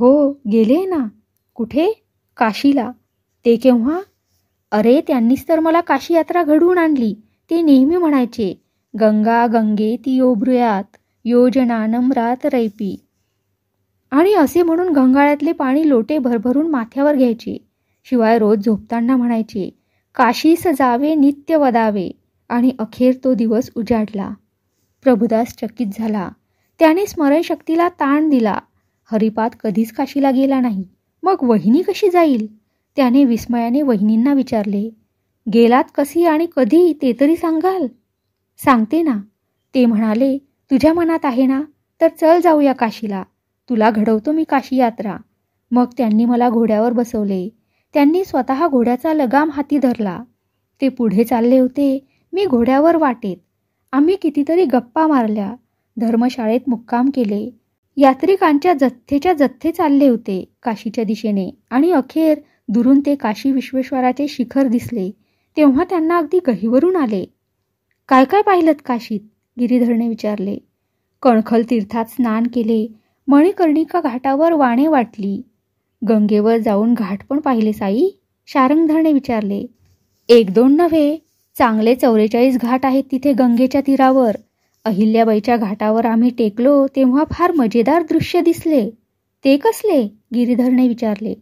Speaker 1: हो गेले ना कुठे काशीला ते केव्हा अरे त्यांनीच तर मला काशी यात्रा घडवून आणली ते नेहमी म्हणायचे गंगा गंगे ती ओब्रुयात योजना नम्रात रैपी आणि असे म्हणून गंगाळ्यातले पाणी लोटे भरभरून माथ्यावर घ्यायचे शिवाय रोज झोपताना म्हणायचे काशी सजावे नित्य वदावे आणि अखेर तो दिवस उजाडला प्रभुदास चकित झाला त्याने स्मरणशक्तीला ताण दिला हरिपात कधीच काशीला गेला नाही मग वहिनी कशी जाईल त्याने विस्मयाने वहिनींना विचारले गेलात कशी आणि कधी ते तरी सांगाल सांगते ना ते म्हणाले तुझ्या मनात आहे ना तर चल जाऊया काशीला तुला घडवतो मी काशी यात्रा मग त्यांनी मला घोड्यावर बसवले त्यांनी स्वतः घोड्याचा लगाम हाती धरला ते पुढे चालले होते मी घोड्यावर वाटेत आम्ही कितीतरी गप्पा मारल्या धर्मशाळेत मुक्काम केले यात्रिकांच्या जथ्थेच्या जथ्थे चालले होते काशीच्या दिशेने आणि अखेर दुरून ते काशी विश्वेश्वराचे शिखर दिसले तेव्हा त्यांना अगदी गहीवरून आले काय काय पाहिलं काशीत गिरीधरने विचारले कणखल तीर्थात स्नान केले मणिकर्णिका घाटावर वाणे वाटली गंगेवर जाऊन घाट पण पाहिले साई शारंगधरने विचारले एक दोन नव्हे चांगले चौवेचाळीस घाट आहेत तिथे गंगेच्या तीरावर अहिल्याबाईच्या घाटावर आम्ही टेकलो तेव्हा फार मजेदार दृश्य दिसले ते कसले गिरीधरने विचारले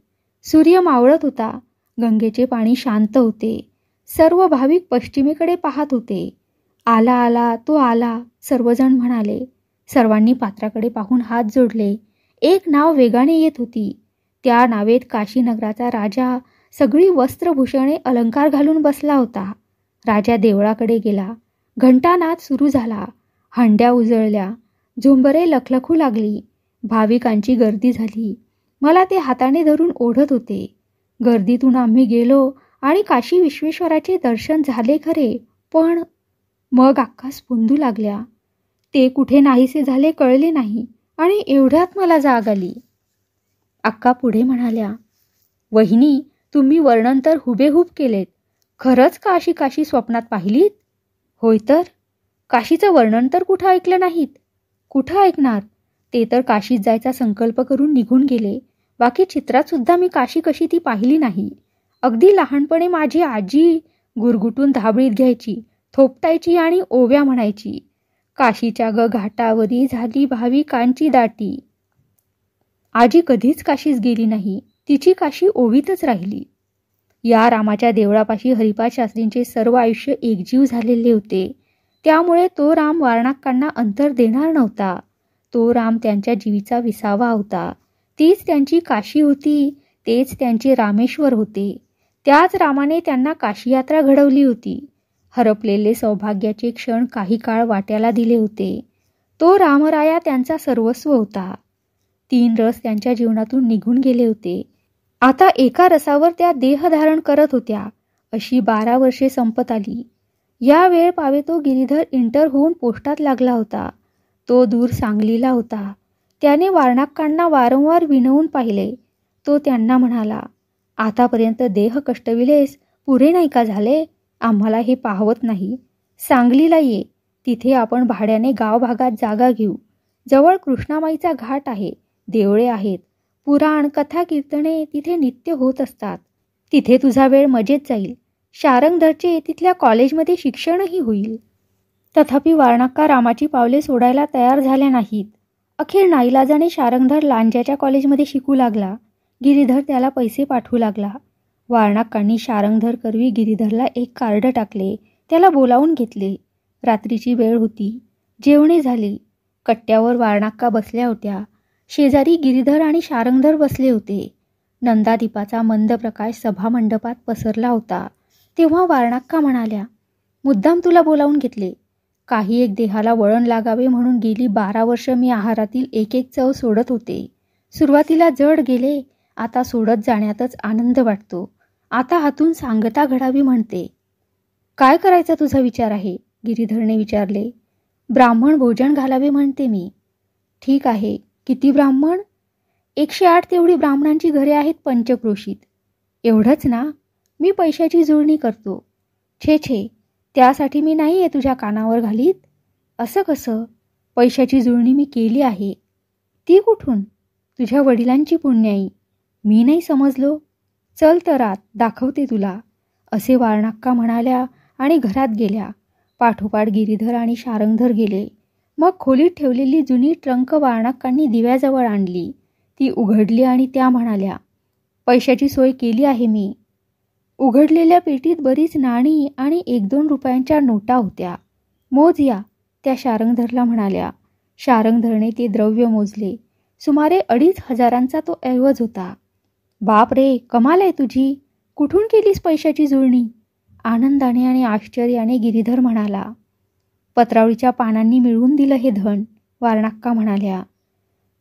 Speaker 1: सूर्य मावळत होता गंगेचे पाणी शांत होते सर्व भाविक पश्चिमेकडे पाहत होते आला आला तो आला सर्वजण म्हणाले सर्वांनी पात्राकडे पाहून हात जोडले एक नाव वेगाने येत होती त्या नावेत काशीनगराचा राजा सगळी वस्त्रभूषणे अलंकार घालून बसला होता राजा देवळाकडे गेला घंटानाद सुरू झाला हंड्या उजळल्या झुंबरे लखलखू लागली भाविकांची गर्दी झाली मला ते हाताने धरून ओढत होते गर्दीतून आम्ही गेलो आणि काशी विश्वेश्वराचे दर्शन झाले खरे पण मग अख्खा स्पुंदू लागल्या ते कुठे नाहीसे झाले कळले नाही आणि एवढ्यात मला जाग आली अक्का पुढे म्हणाल्या वहिनी तुम्ही वर्णन तर हुबेहूब केलेत खरंच काशी काशी स्वप्नात पाहिलीत होय तर काशीचं वर्णन तर कुठं ऐकलं नाहीत कुठं ऐकणार ते तर काशीत जायचा संकल्प करून निघून गेले बाकी चित्रात सुद्धा मी काशी कशी ती पाहिली नाही अगदी लहानपणी माझी आजी गुरगुटून धाबळीत घ्यायची थोपटायची आणि ओव्या म्हणायची काशीच्या ग घाटावरी झाली भावी कांची दाटी आजी कधीच काशीस गेली नाही तिची काशी ओवीतच राहिली या रामाच्या देवळापाशी हरिपाद शास्त्रींचे सर्व आयुष्य एकजीव झालेले होते त्यामुळे तो राम वारणाकांना अंतर देणार नव्हता तो राम त्यांच्या जीवीचा विसावा होता तीच त्यांची काशी होती तेच त्यांचे रामेश्वर होते त्याच रामाने त्यांना काशी यात्रा घडवली होती हरपलेले सौभाग्याचे क्षण काही काळ वाट्याला दिले होते तो रामराया त्यांचा सर्वस्व होता तीन रस त्यांच्या जीवनातून निघून गेले होते आता एका रसावर त्या देह धारण करत होत्या अशी बारा वर्षे संपत आली या वेळ पावे तो गिरीधर इंटर होऊन पोस्टात लागला होता तो दूर सांगलीला होता त्याने वारणाक्कांना वारंवार विनवून पाहिले तो त्यांना म्हणाला आतापर्यंत देह कष्टविलेस पुरे नाही का झाले आम्हाला हे पाहवत नाही सांगलीला ये तिथे आपण भाड्याने गाव भागात जागा घेऊ जवळ कृष्णामाईचा घाट आहे देवळे आहेत पुराण कथा कीर्तने तिथे नित्य होत असतात तिथे तुझा वेळ मजेत जाईल शारंगधरचे तिथल्या कॉलेजमध्ये शिक्षणही होईल तथापि वारणाक्का रामाची पावले सोडायला तयार झाल्या नाहीत अखेर नाईलाजाने शारंगधर लांजाच्या कॉलेजमध्ये शिकू लागला गिरीधर त्याला पैसे पाठवू लागला वारणाक्कांनी शारंगधर करवी गिरीधरला एक कार्ड टाकले त्याला बोलावून घेतले रात्रीची वेळ होती जेवणे झाली कट्ट्यावर वारणाक्का बसल्या होत्या शेजारी गिरीधर आणि शारंगधर बसले होते नंदादीपाचा मंद प्रकाश सभामंडपात पसरला होता तेव्हा वारणाक्का म्हणाल्या मुद्दाम तुला बोलावून घेतले काही एक देहाला वळण लागावे म्हणून गेली बारा वर्ष मी आहारातील एक एक चव सोडत होते सुरुवातीला जड गेले आता सोडत जाण्यातच आनंद वाटतो आता हातून सांगता घडावी म्हणते काय करायचा तुझा विचार आहे गिरीधरने विचारले ब्राह्मण भोजन घालावे म्हणते मी ठीक आहे किती ब्राह्मण एकशे आठ तेवढी ब्राह्मणांची घरे आहेत पंचक्रोशीत एवढंच ना मी पैशाची जुळणी करतो छे छे त्यासाठी मी नाही आहे तुझ्या कानावर घालीत असं कसं पैशाची जुळणी मी केली आहे ती कुठून तुझ्या वडिलांची पुण्याई मी नाही समजलो चल तर आत दाखवते तुला असे वारणाक्का म्हणाल्या आणि घरात गेल्या पाठोपाठ गिरीधर आणि शारंगधर गेले मग खोलीत ठेवलेली जुनी ट्रंक वाणकांनी दिव्याजवळ आणली ती उघडली आणि त्या म्हणाल्या पैशाची सोय केली आहे मी उघडलेल्या पेटीत बरीच नाणी आणि एक दोन रुपयांच्या नोटा होत्या मोज या त्या शारंगधरला म्हणाल्या शारंगधरने ते द्रव्य मोजले सुमारे अडीच हजारांचा तो ऐवज होता बाप रे कमाल आहे तुझी कुठून केलीस पैशाची जुळणी आनंदाने आणि आश्चर्याने गिरीधर म्हणाला पत्रावळीच्या पानांनी मिळवून दिलं हे धन वारणाक्का म्हणाल्या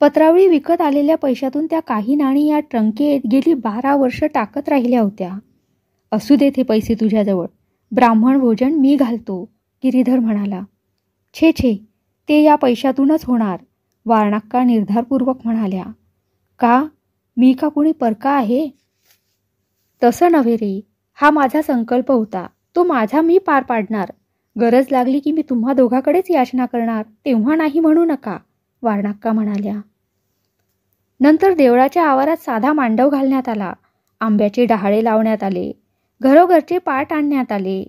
Speaker 1: पत्रावळी विकत आलेल्या पैशातून त्या काही नाणी या ट्रंकेत गेली बारा वर्ष टाकत राहिल्या होत्या असू देत हे पैसे तुझ्याजवळ ब्राह्मण भोजन मी घालतो गिरीधर म्हणाला छे छे ते या पैशातूनच होणार वारणाक्का निर्धारपूर्वक म्हणाल्या का मी का कुणी परका आहे तसं नव्हे रे हा माझा संकल्प होता तो माझा मी पार पाडणार गरज लागली की मी तुम्हा दोघाकडेच याचना करणार तेव्हा नाही म्हणू नका वारणाक्का म्हणाल्या नंतर देवळाच्या आवारात साधा मांडव घालण्यात आला आंब्याचे डहाळे लावण्यात आले घरोघरचे पाट आणण्यात आले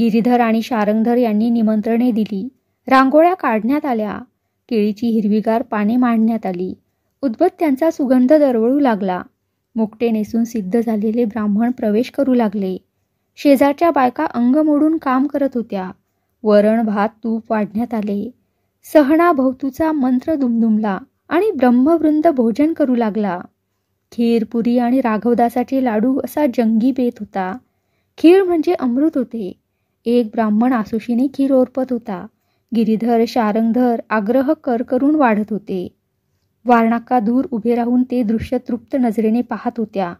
Speaker 1: गिरीधर आणि शारंगधर यांनी निमंत्रणे दिली रांगोळ्या काढण्यात आल्या केळीची हिरवीगार पाने मांडण्यात आली त्यांचा सुगंध दरवळू लागला मुकटे नेसून सिद्ध झालेले ब्राह्मण प्रवेश करू लागले शेजारच्या बायका अंग मोडून काम करत होत्या वरण भात तूप वाढण्यात आले सहणाभोवतूचा मंत्र दुमदुमला आणि ब्रह्मवृंद भोजन करू लागला खीर पुरी आणि राघवदासाचे लाडू असा जंगी बेत होता खीर म्हणजे अमृत होते एक ब्राह्मण आसुशीने खीर ओरपत होता गिरीधर शारंगधर आग्रह कर करून वाढत होते वारणाका दूर उभे राहून ते दृश्य तृप्त नजरेने पाहत होत्या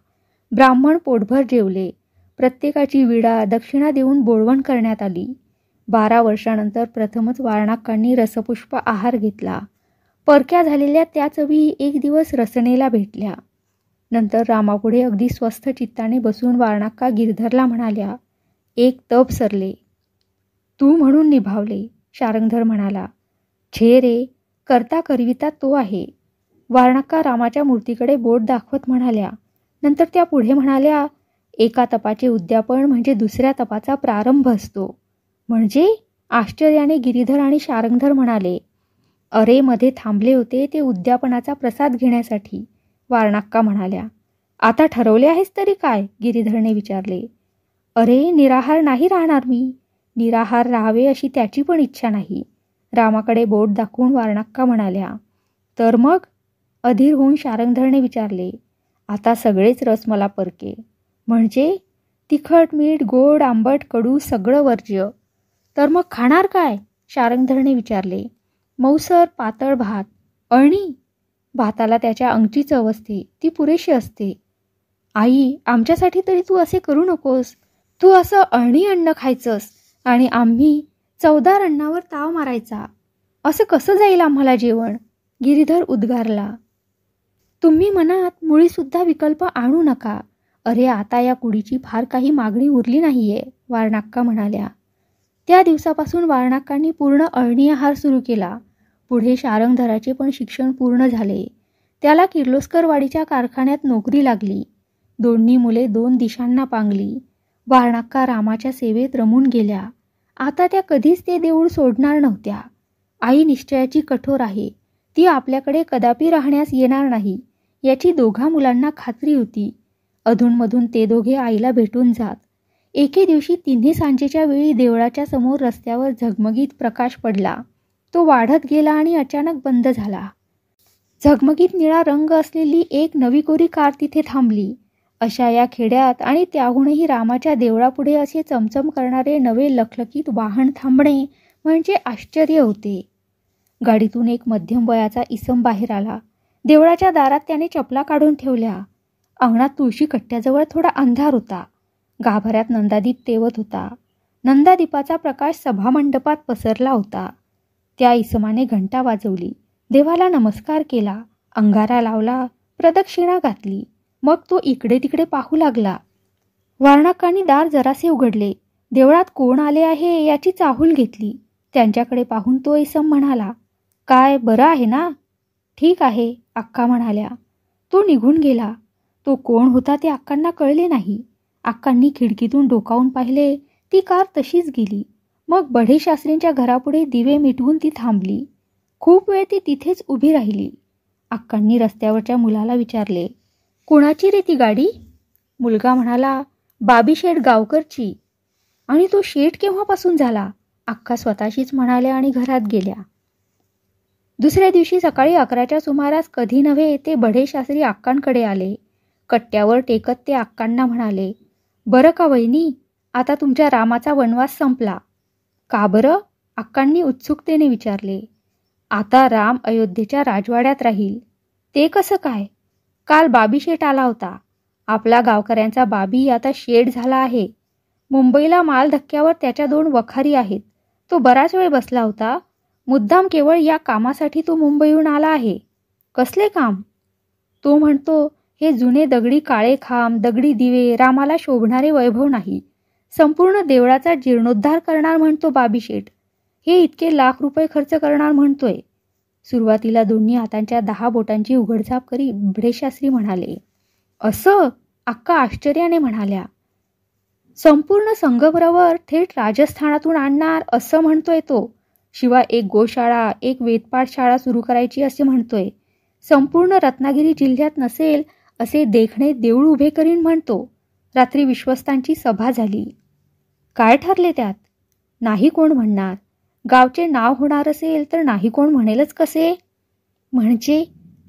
Speaker 1: ब्राह्मण पोटभर जेवले प्रत्येकाची विडा दक्षिणा देऊन बोळवण करण्यात आली बारा वर्षानंतर प्रथमच वारणाकांनी रसपुष्प आहार घेतला परक्या झालेल्या त्या चवी एक दिवस रसनेला भेटल्या नंतर रामापुढे अगदी स्वस्थ चित्ताने बसून वारणाक्का गिरधरला म्हणाल्या एक तप सरले तू म्हणून निभावले शारंगधर म्हणाला छे रे करता करविता तो आहे वारणाक्का रामाच्या मूर्तीकडे बोट दाखवत म्हणाल्या नंतर त्या पुढे म्हणाल्या एका तपाचे उद्यापन म्हणजे दुसऱ्या तपाचा प्रारंभ असतो म्हणजे आश्चर्याने गिरीधर आणि शारंगधर म्हणाले अरे मध्ये थांबले होते ते उद्यापनाचा प्रसाद घेण्यासाठी वारणाक्का म्हणाल्या आता ठरवले आहेस तरी काय गिरीधरने विचारले अरे निराहार नाही राहणार मी निराहार राहावे अशी त्याची पण इच्छा नाही रामाकडे बोट दाखवून वारणाक्का म्हणाल्या तर मग अधीर होऊन शारंगधरने विचारले आता सगळेच रस मला परके म्हणजे तिखट मीठ गोड आंबट कडू सगळं वर्ज्य तर मग खाणार काय शारंगधरने विचारले मौसर पातळ भात अळणी भाताला त्याच्या अंगची चव असते ती पुरेशी असते आई आमच्यासाठी तरी तू असे करू नकोस तू असं अळणी अन्न खायचंस आणि आम्ही चवदार अन्नावर ताव मारायचा असं कसं जाईल आम्हाला जेवण गिरीधर उद्गारला तुम्ही मनात मुळीसुद्धा विकल्प आणू नका अरे आता या कुडीची फार काही मागणी उरली नाहीये वारनाक्का म्हणाल्या त्या दिवसापासून वारणाकांनी पूर्ण अळणी आहार सुरू केला पुढे शारंगधराचे पण शिक्षण पूर्ण झाले त्याला किर्लोस्करवाडीच्या कारखान्यात नोकरी लागली दोन्ही मुले दोन दिशांना पांगली वारणाक्का रामाच्या सेवेत रमून गेल्या आता त्या कधीच ते देऊळ सोडणार नव्हत्या आई निश्चयाची कठोर आहे ती आपल्याकडे कदापि राहण्यास येणार नाही याची दोघा मुलांना खात्री होती अधूनमधून ते दोघे आईला भेटून जात एके दिवशी तिन्ही सांजेच्या वेळी देवळाच्या समोर रस्त्यावर झगमगीत प्रकाश पडला तो वाढत गेला आणि अचानक बंद झाला झगमगीत निळा रंग असलेली एक नवी कोरी कार तिथे थांबली अशा या खेड्यात आणि त्याहूनही रामाच्या देवळापुढे असे चमचम करणारे नवे लखलखीत वाहन थांबणे म्हणजे आश्चर्य होते गाडीतून एक मध्यम वयाचा इसम बाहेर आला देवळाच्या दारात त्याने चपला काढून ठेवल्या अंगणात तुळशी कट्ट्याजवळ थोडा अंधार होता गाभऱ्यात नंदादीप तेवत होता नंदादीपाचा प्रकाश सभामंडपात पसरला होता त्या इसमाने घंटा वाजवली देवाला नमस्कार केला अंगारा लावला प्रदक्षिणा घातली मग तो इकडे तिकडे पाहू लागला वारणाकांनी दार जरासे उघडले देवळात कोण आले आहे याची चाहूल घेतली त्यांच्याकडे पाहून तो इसम म्हणाला काय बरं आहे ना ठीक आहे अक्का म्हणाल्या तो निघून गेला तो कोण होता ते अक्कांना कळले नाही अक्कांनी खिडकीतून डोकावून पाहिले ती कार तशीच गेली मग बढे शास्त्रींच्या घरापुढे दिवे मिटवून ती थांबली खूप वेळ ती तिथेच उभी राहिली अक्कांनी रस्त्यावरच्या मुलाला विचारले कोणाची रे ती गाडी मुलगा म्हणाला बाबी शेठ गावकरची आणि तो शेठ केव्हापासून झाला अक्का स्वतःशीच म्हणाल्या आणि घरात गेल्या दुसऱ्या दिवशी सकाळी अकराच्या सुमारास कधी नव्हे ते बढे शास्त्री अक्कांकडे आले कट्ट्यावर टेकत ते अक्कांना म्हणाले बरं का वहिनी आता तुमच्या रामाचा वनवास संपला का बरं अक्कांनी उत्सुकतेने विचारले आता राम अयोध्येच्या राजवाड्यात राहील ते कसं काय काल बाबी शेट आला होता आपला गावकऱ्यांचा बाबी आता शेड झाला आहे मुंबईला माल धक्क्यावर त्याच्या दोन वखारी आहेत तो बराच वेळ बसला होता मुद्दाम केवळ या कामासाठी तो मुंबईहून आला आहे कसले काम तो म्हणतो हे जुने दगडी काळे खांब दगडी दिवे रामाला शोभणारे वैभव नाही संपूर्ण देवळाचा जीर्णोद्धार करणार म्हणतो बाबीशेठ हे इतके लाख रुपये खर्च करणार म्हणतोय सुरुवातीला दोन्ही हातांच्या दहा बोटांची उघडझाप करी भिडेशास्त्री म्हणाले असं अक्का आश्चर्याने म्हणाल्या संपूर्ण संघबरोबर थेट राजस्थानातून आणणार असं म्हणतोय तो शिवाय एक गोशाळा एक वेदपाठ शाळा सुरू करायची असे म्हणतोय संपूर्ण रत्नागिरी जिल्ह्यात नसेल असे देखणे देऊळ उभे करीन म्हणतो रात्री विश्वस्तांची सभा झाली काय ठरले त्यात नाही कोण म्हणणार गावचे नाव होणार असेल तर नाही कोण म्हणेलच कसे म्हणजे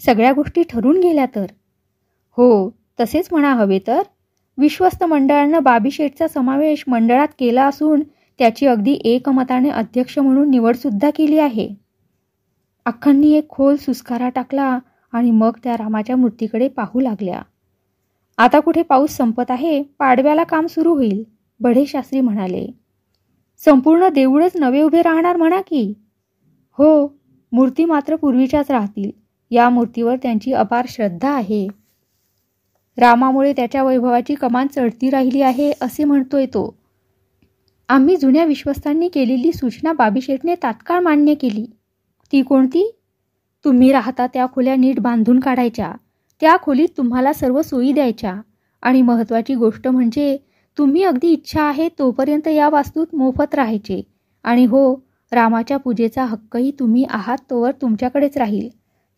Speaker 1: सगळ्या गोष्टी ठरून गेल्या तर हो तसेच म्हणा हवे तर विश्वस्त मंडळानं बाबी शेठचा समावेश मंडळात केला असून त्याची अगदी एकमताने अध्यक्ष म्हणून निवडसुद्धा केली आहे अख्खांनी एक खोल सुस्कारा टाकला आणि मग त्या रामाच्या मूर्तीकडे पाहू लागल्या आता कुठे पाऊस संपत आहे पाडव्याला काम सुरू होईल बढे शास्त्री म्हणाले संपूर्ण देऊळच नवे उभे राहणार म्हणा की हो मूर्ती मात्र पूर्वीच्याच राहतील या मूर्तीवर त्यांची अपार श्रद्धा आहे रामामुळे त्याच्या वैभवाची कमान चढती राहिली आहे असे म्हणतोय तो आम्ही जुन्या विश्वस्तांनी केलेली सूचना बाबीशेठने तात्काळ मान्य केली ती कोणती तुम्ही राहता त्या खोल्या नीट बांधून काढायच्या त्या खोलीत तुम्हाला सर्व सोयी द्यायच्या आणि महत्त्वाची गोष्ट म्हणजे तुम्ही अगदी इच्छा आहे तोपर्यंत या वास्तूत मोफत राहायचे आणि हो रामाच्या पूजेचा हक्कही तुम्ही आहात तोवर तुमच्याकडेच राहील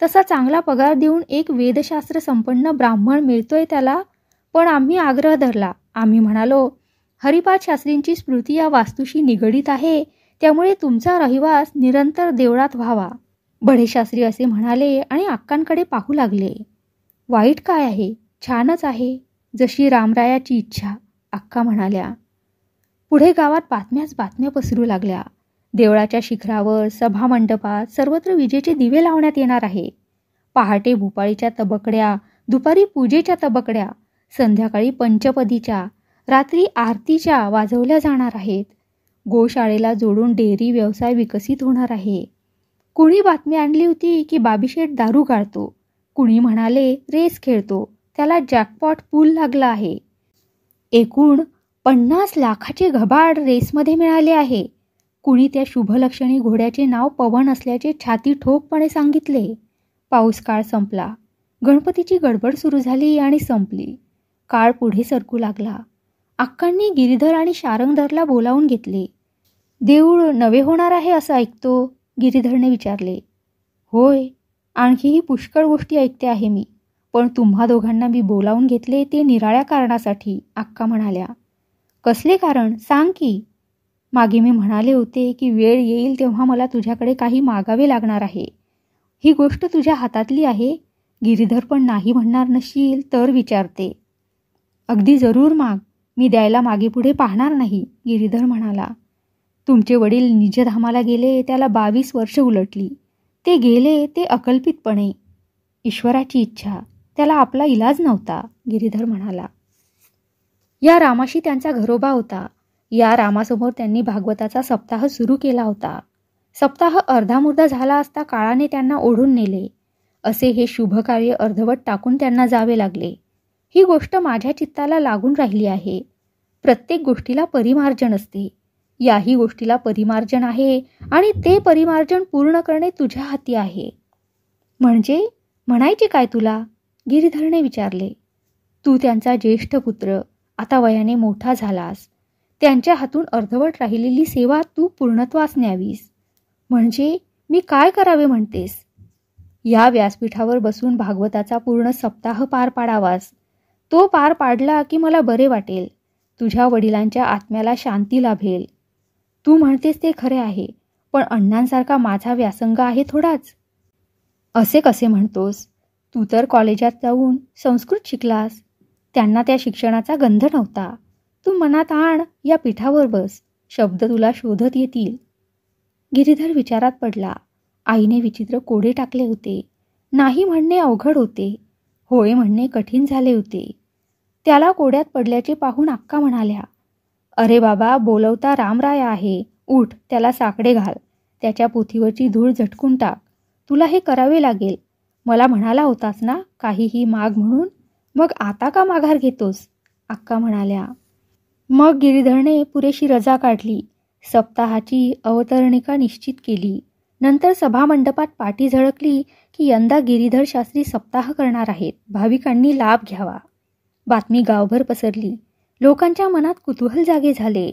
Speaker 1: तसा चांगला पगार देऊन एक वेदशास्त्र संपन्न ब्राह्मण मिळतोय त्याला पण आम्ही आग्रह धरला आम्ही म्हणालो हरिपाद शास्त्रींची स्मृती या वास्तूशी निगडीत आहे त्यामुळे तुमचा रहिवास निरंतर देवळात व्हावा शास्त्री असे म्हणाले आणि अक्कांकडे पाहू लागले वाईट काय आहे छानच आहे जशी रामरायाची इच्छा अक्का म्हणाल्या पुढे गावात बातम्याच बातम्या पसरू लागल्या देवळाच्या शिखरावर सभामंडपात सर्वत्र विजेचे दिवे लावण्यात येणार आहे पहाटे भूपाळीच्या तबकड्या दुपारी पूजेच्या तबकड्या संध्याकाळी पंचपदीच्या रात्री आरतीच्या वाजवल्या जाणार आहेत गोशाळेला जोडून डेअरी व्यवसाय विकसित होणार आहे कुणी बातमी आणली होती की बाबीशेठ दारू काढतो कुणी म्हणाले रेस खेळतो त्याला जॅकपॉट पूल लागला आहे एकूण पन्नास लाखाचे घबाड रेसमध्ये मिळाले आहे कुणी त्या शुभलक्षणी घोड्याचे नाव पवन असल्याचे छाती ठोकपणे सांगितले पाऊस काळ संपला गणपतीची गडबड सुरू झाली आणि संपली काळ पुढे सरकू लागला अक्कांनी गिरीधर आणि शारंगधरला बोलावून घेतले देऊळ नवे होणार आहे असं ऐकतो गिरीधरने विचारले होय आणखीही पुष्कळ गोष्टी ऐकते आहे मी पण तुम्हा दोघांना मी बोलावून घेतले ते निराळ्या कारणासाठी अक्का म्हणाल्या कसले कारण सांग की मागे मी म्हणाले होते की वेळ येईल तेव्हा मला तुझ्याकडे काही मागावे लागणार आहे ही गोष्ट तुझ्या हातातली आहे गिरीधर पण नाही म्हणणार नशील तर विचारते अगदी जरूर माग मी द्यायला मागेपुढे पाहणार नाही गिरीधर म्हणाला तुमचे वडील निजधामाला गेले त्याला बावीस वर्ष उलटली ते गेले ते अकल्पितपणे ईश्वराची इच्छा त्याला आपला इलाज नव्हता गिरीधर म्हणाला या रामाशी त्यांचा घरोबा होता या रामासमोर त्यांनी भागवताचा सप्ताह सुरू केला होता सप्ताह अर्धामुर्धा झाला असता काळाने त्यांना ओढून नेले असे हे शुभकार्य अर्धवट टाकून त्यांना जावे लागले ही गोष्ट माझ्या चित्ताला लागून राहिली आहे प्रत्येक गोष्टीला परिमार्जन असते याही गोष्टीला परिमार्जन आहे आणि ते परिमार्जन पूर्ण करणे तुझ्या हाती आहे म्हणजे म्हणायचे काय तुला गिरीधरने विचारले तू त्यांचा ज्येष्ठ पुत्र आता वयाने मोठा झालास त्यांच्या हातून अर्धवट राहिलेली सेवा तू पूर्णत्वास न्यावीस म्हणजे मी काय करावे म्हणतेस या व्यासपीठावर बसून भागवताचा पूर्ण सप्ताह पार पाडावास तो पार पाडला की मला बरे वाटेल तुझ्या वडिलांच्या आत्म्याला शांती लाभेल तू म्हणतेस ते खरे आहे पण अण्णांसारखा माझा व्यासंग आहे थोडाच असे कसे म्हणतोस तू तर कॉलेजात जाऊन संस्कृत शिकलास त्यांना त्या शिक्षणाचा गंध नव्हता तू मनात आण या पीठावर बस शब्द तुला शोधत येतील गिरीधर विचारात पडला आईने विचित्र कोडे टाकले होते नाही म्हणणे अवघड होते होय म्हणणे कठीण झाले होते त्याला कोड्यात पडल्याचे पाहून अक्का म्हणाल्या अरे बाबा बोलवता रामराय आहे उठ त्याला साकडे घाल त्याच्या पोथीवरची धूळ झटकून टाक तुला हे करावे लागेल मला म्हणाला होतास ना काहीही माग म्हणून मग आता का माघार घेतोस अक्का म्हणाल्या मग गिरीधरने पुरेशी रजा काढली सप्ताहाची अवतरणिका निश्चित केली नंतर सभामंडपात पाठी झळकली की यंदा गिरीधर शास्त्री सप्ताह करणार आहेत भाविकांनी लाभ घ्यावा बातमी गावभर पसरली लोकांच्या मनात कुतूहल जागे झाले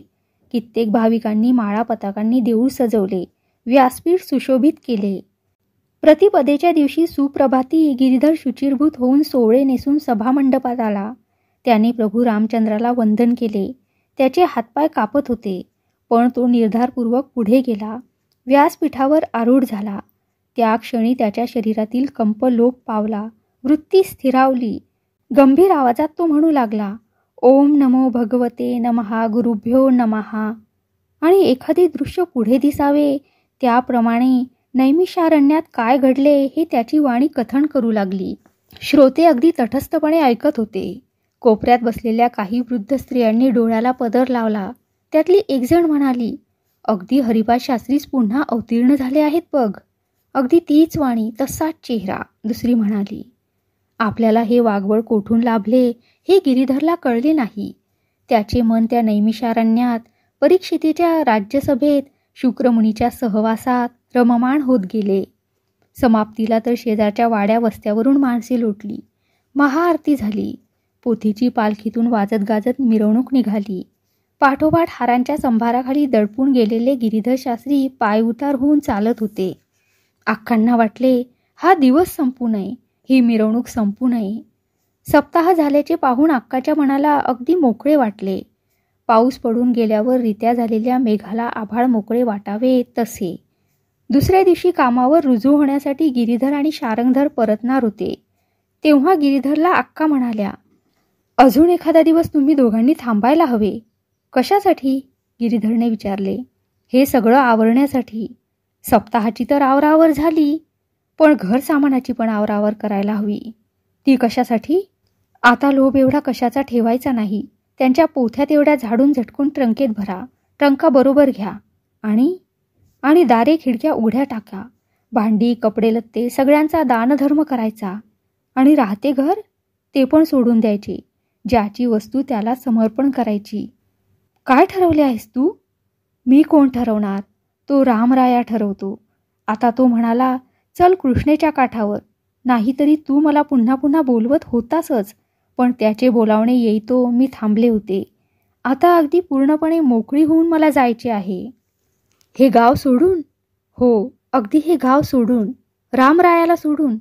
Speaker 1: कित्येक भाविकांनी माळा पताकांनी देऊळ सजवले व्यासपीठ सुशोभित केले प्रतिपदेच्या दिवशी सुप्रभाती गिरीधर शुचिरभूत होऊन सोहळे नेसून सभामंडपात आला त्याने प्रभू रामचंद्राला वंदन केले त्याचे हातपाय कापत होते पण तो निर्धारपूर्वक पुढे गेला व्यासपीठावर आरूढ झाला त्या क्षणी त्याच्या शरीरातील कंप लोप पावला वृत्ती स्थिरावली गंभीर आवाजात तो म्हणू लागला ओम नमो भगवते नमहा गुरुभ्यो नमहा आणि एखादे दृश्य पुढे दिसावे त्याप्रमाणे नैमिषारण्यात काय घडले हे त्याची वाणी कथन करू लागली श्रोते अगदी तटस्थपणे ऐकत होते कोपऱ्यात बसलेल्या काही वृद्ध स्त्रियांनी डोळ्याला पदर लावला त्यातली एकजण म्हणाली अगदी हरिबा शास्त्रीच पुन्हा अवतीर्ण झाले आहेत बघ अगदी तीच वाणी तसाच चेहरा दुसरी म्हणाली आपल्याला हे वागवळ कोठून लाभले हे गिरीधरला कळले नाही त्याचे मन त्या नैमिषारण्यात परीक्षितेच्या राज्यसभेत शुक्रमुनीच्या सहवासात रममाण होत गेले समाप्तीला तर शेजारच्या वाड्या वस्त्यावरून माणसे लोटली महाआरती झाली पोथीची पालखीतून वाजत गाजत मिरवणूक निघाली पाठोपाठ हारांच्या संभाराखाली दडपून गेलेले गिरीधर शास्त्री पायउतार होऊन चालत होते आखांना वाटले हा दिवस संपू नये ही मिरवणूक संपू नये सप्ताह झाल्याचे पाहून अक्काच्या मनाला अगदी मोकळे वाटले पाऊस पडून गेल्यावर रित्या झालेल्या मेघाला आभाळ मोकळे वाटावे तसे दुसऱ्या दिवशी कामावर रुजू होण्यासाठी गिरीधर आणि शारंगधर परतणार होते तेव्हा गिरीधरला अक्का म्हणाल्या अजून एखादा दिवस तुम्ही दोघांनी थांबायला हवे कशासाठी गिरीधरने विचारले हे सगळं आवरण्यासाठी सप्ताहाची तर आवरावर झाली पण घर सामानाची पण आवरावर करायला हवी ती कशासाठी आता लोभ एवढा कशाचा ठेवायचा नाही त्यांच्या पोथ्यात एवढ्या झाडून झटकून ट्रंकेत भरा ट्रंका बरोबर घ्या आणि आणि दारे खिडक्या उघड्या टाका भांडी कपडे लत्ते सगळ्यांचा दानधर्म करायचा आणि राहते घर ते पण सोडून द्यायचे ज्याची वस्तू त्याला समर्पण करायची काय ठरवले आहेस तू मी कोण ठरवणार तो रामराया ठरवतो आता तो म्हणाला चल कृष्णेच्या काठावर नाहीतरी तू मला पुन्हा पुन्हा बोलवत होतासच पण त्याचे बोलावणे येईतो मी थांबले होते आता अगदी पूर्णपणे मोकळी होऊन मला जायचे आहे हे गाव सोडून हो अगदी हे गाव सोडून रामरायाला सोडून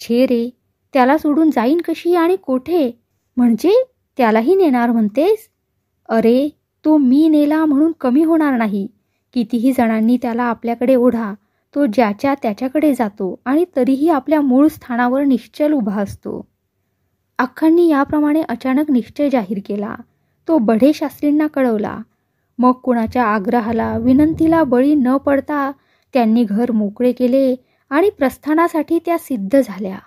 Speaker 1: छे रे त्याला सोडून जाईन कशी आणि कोठे म्हणजे त्यालाही नेणार म्हणतेस अरे तो मी नेला म्हणून कमी होणार नाही कितीही जणांनी त्याला आपल्याकडे ओढा तो ज्याच्या त्याच्याकडे जातो आणि तरीही आपल्या मूळ स्थानावर निश्चल उभा असतो अख्खांनी याप्रमाणे अचानक निश्चय जाहीर केला तो बढे शास्त्रींना कळवला मग कुणाच्या आग्रहाला विनंतीला बळी न पडता त्यांनी घर मोकळे केले आणि प्रस्थानासाठी त्या सिद्ध झाल्या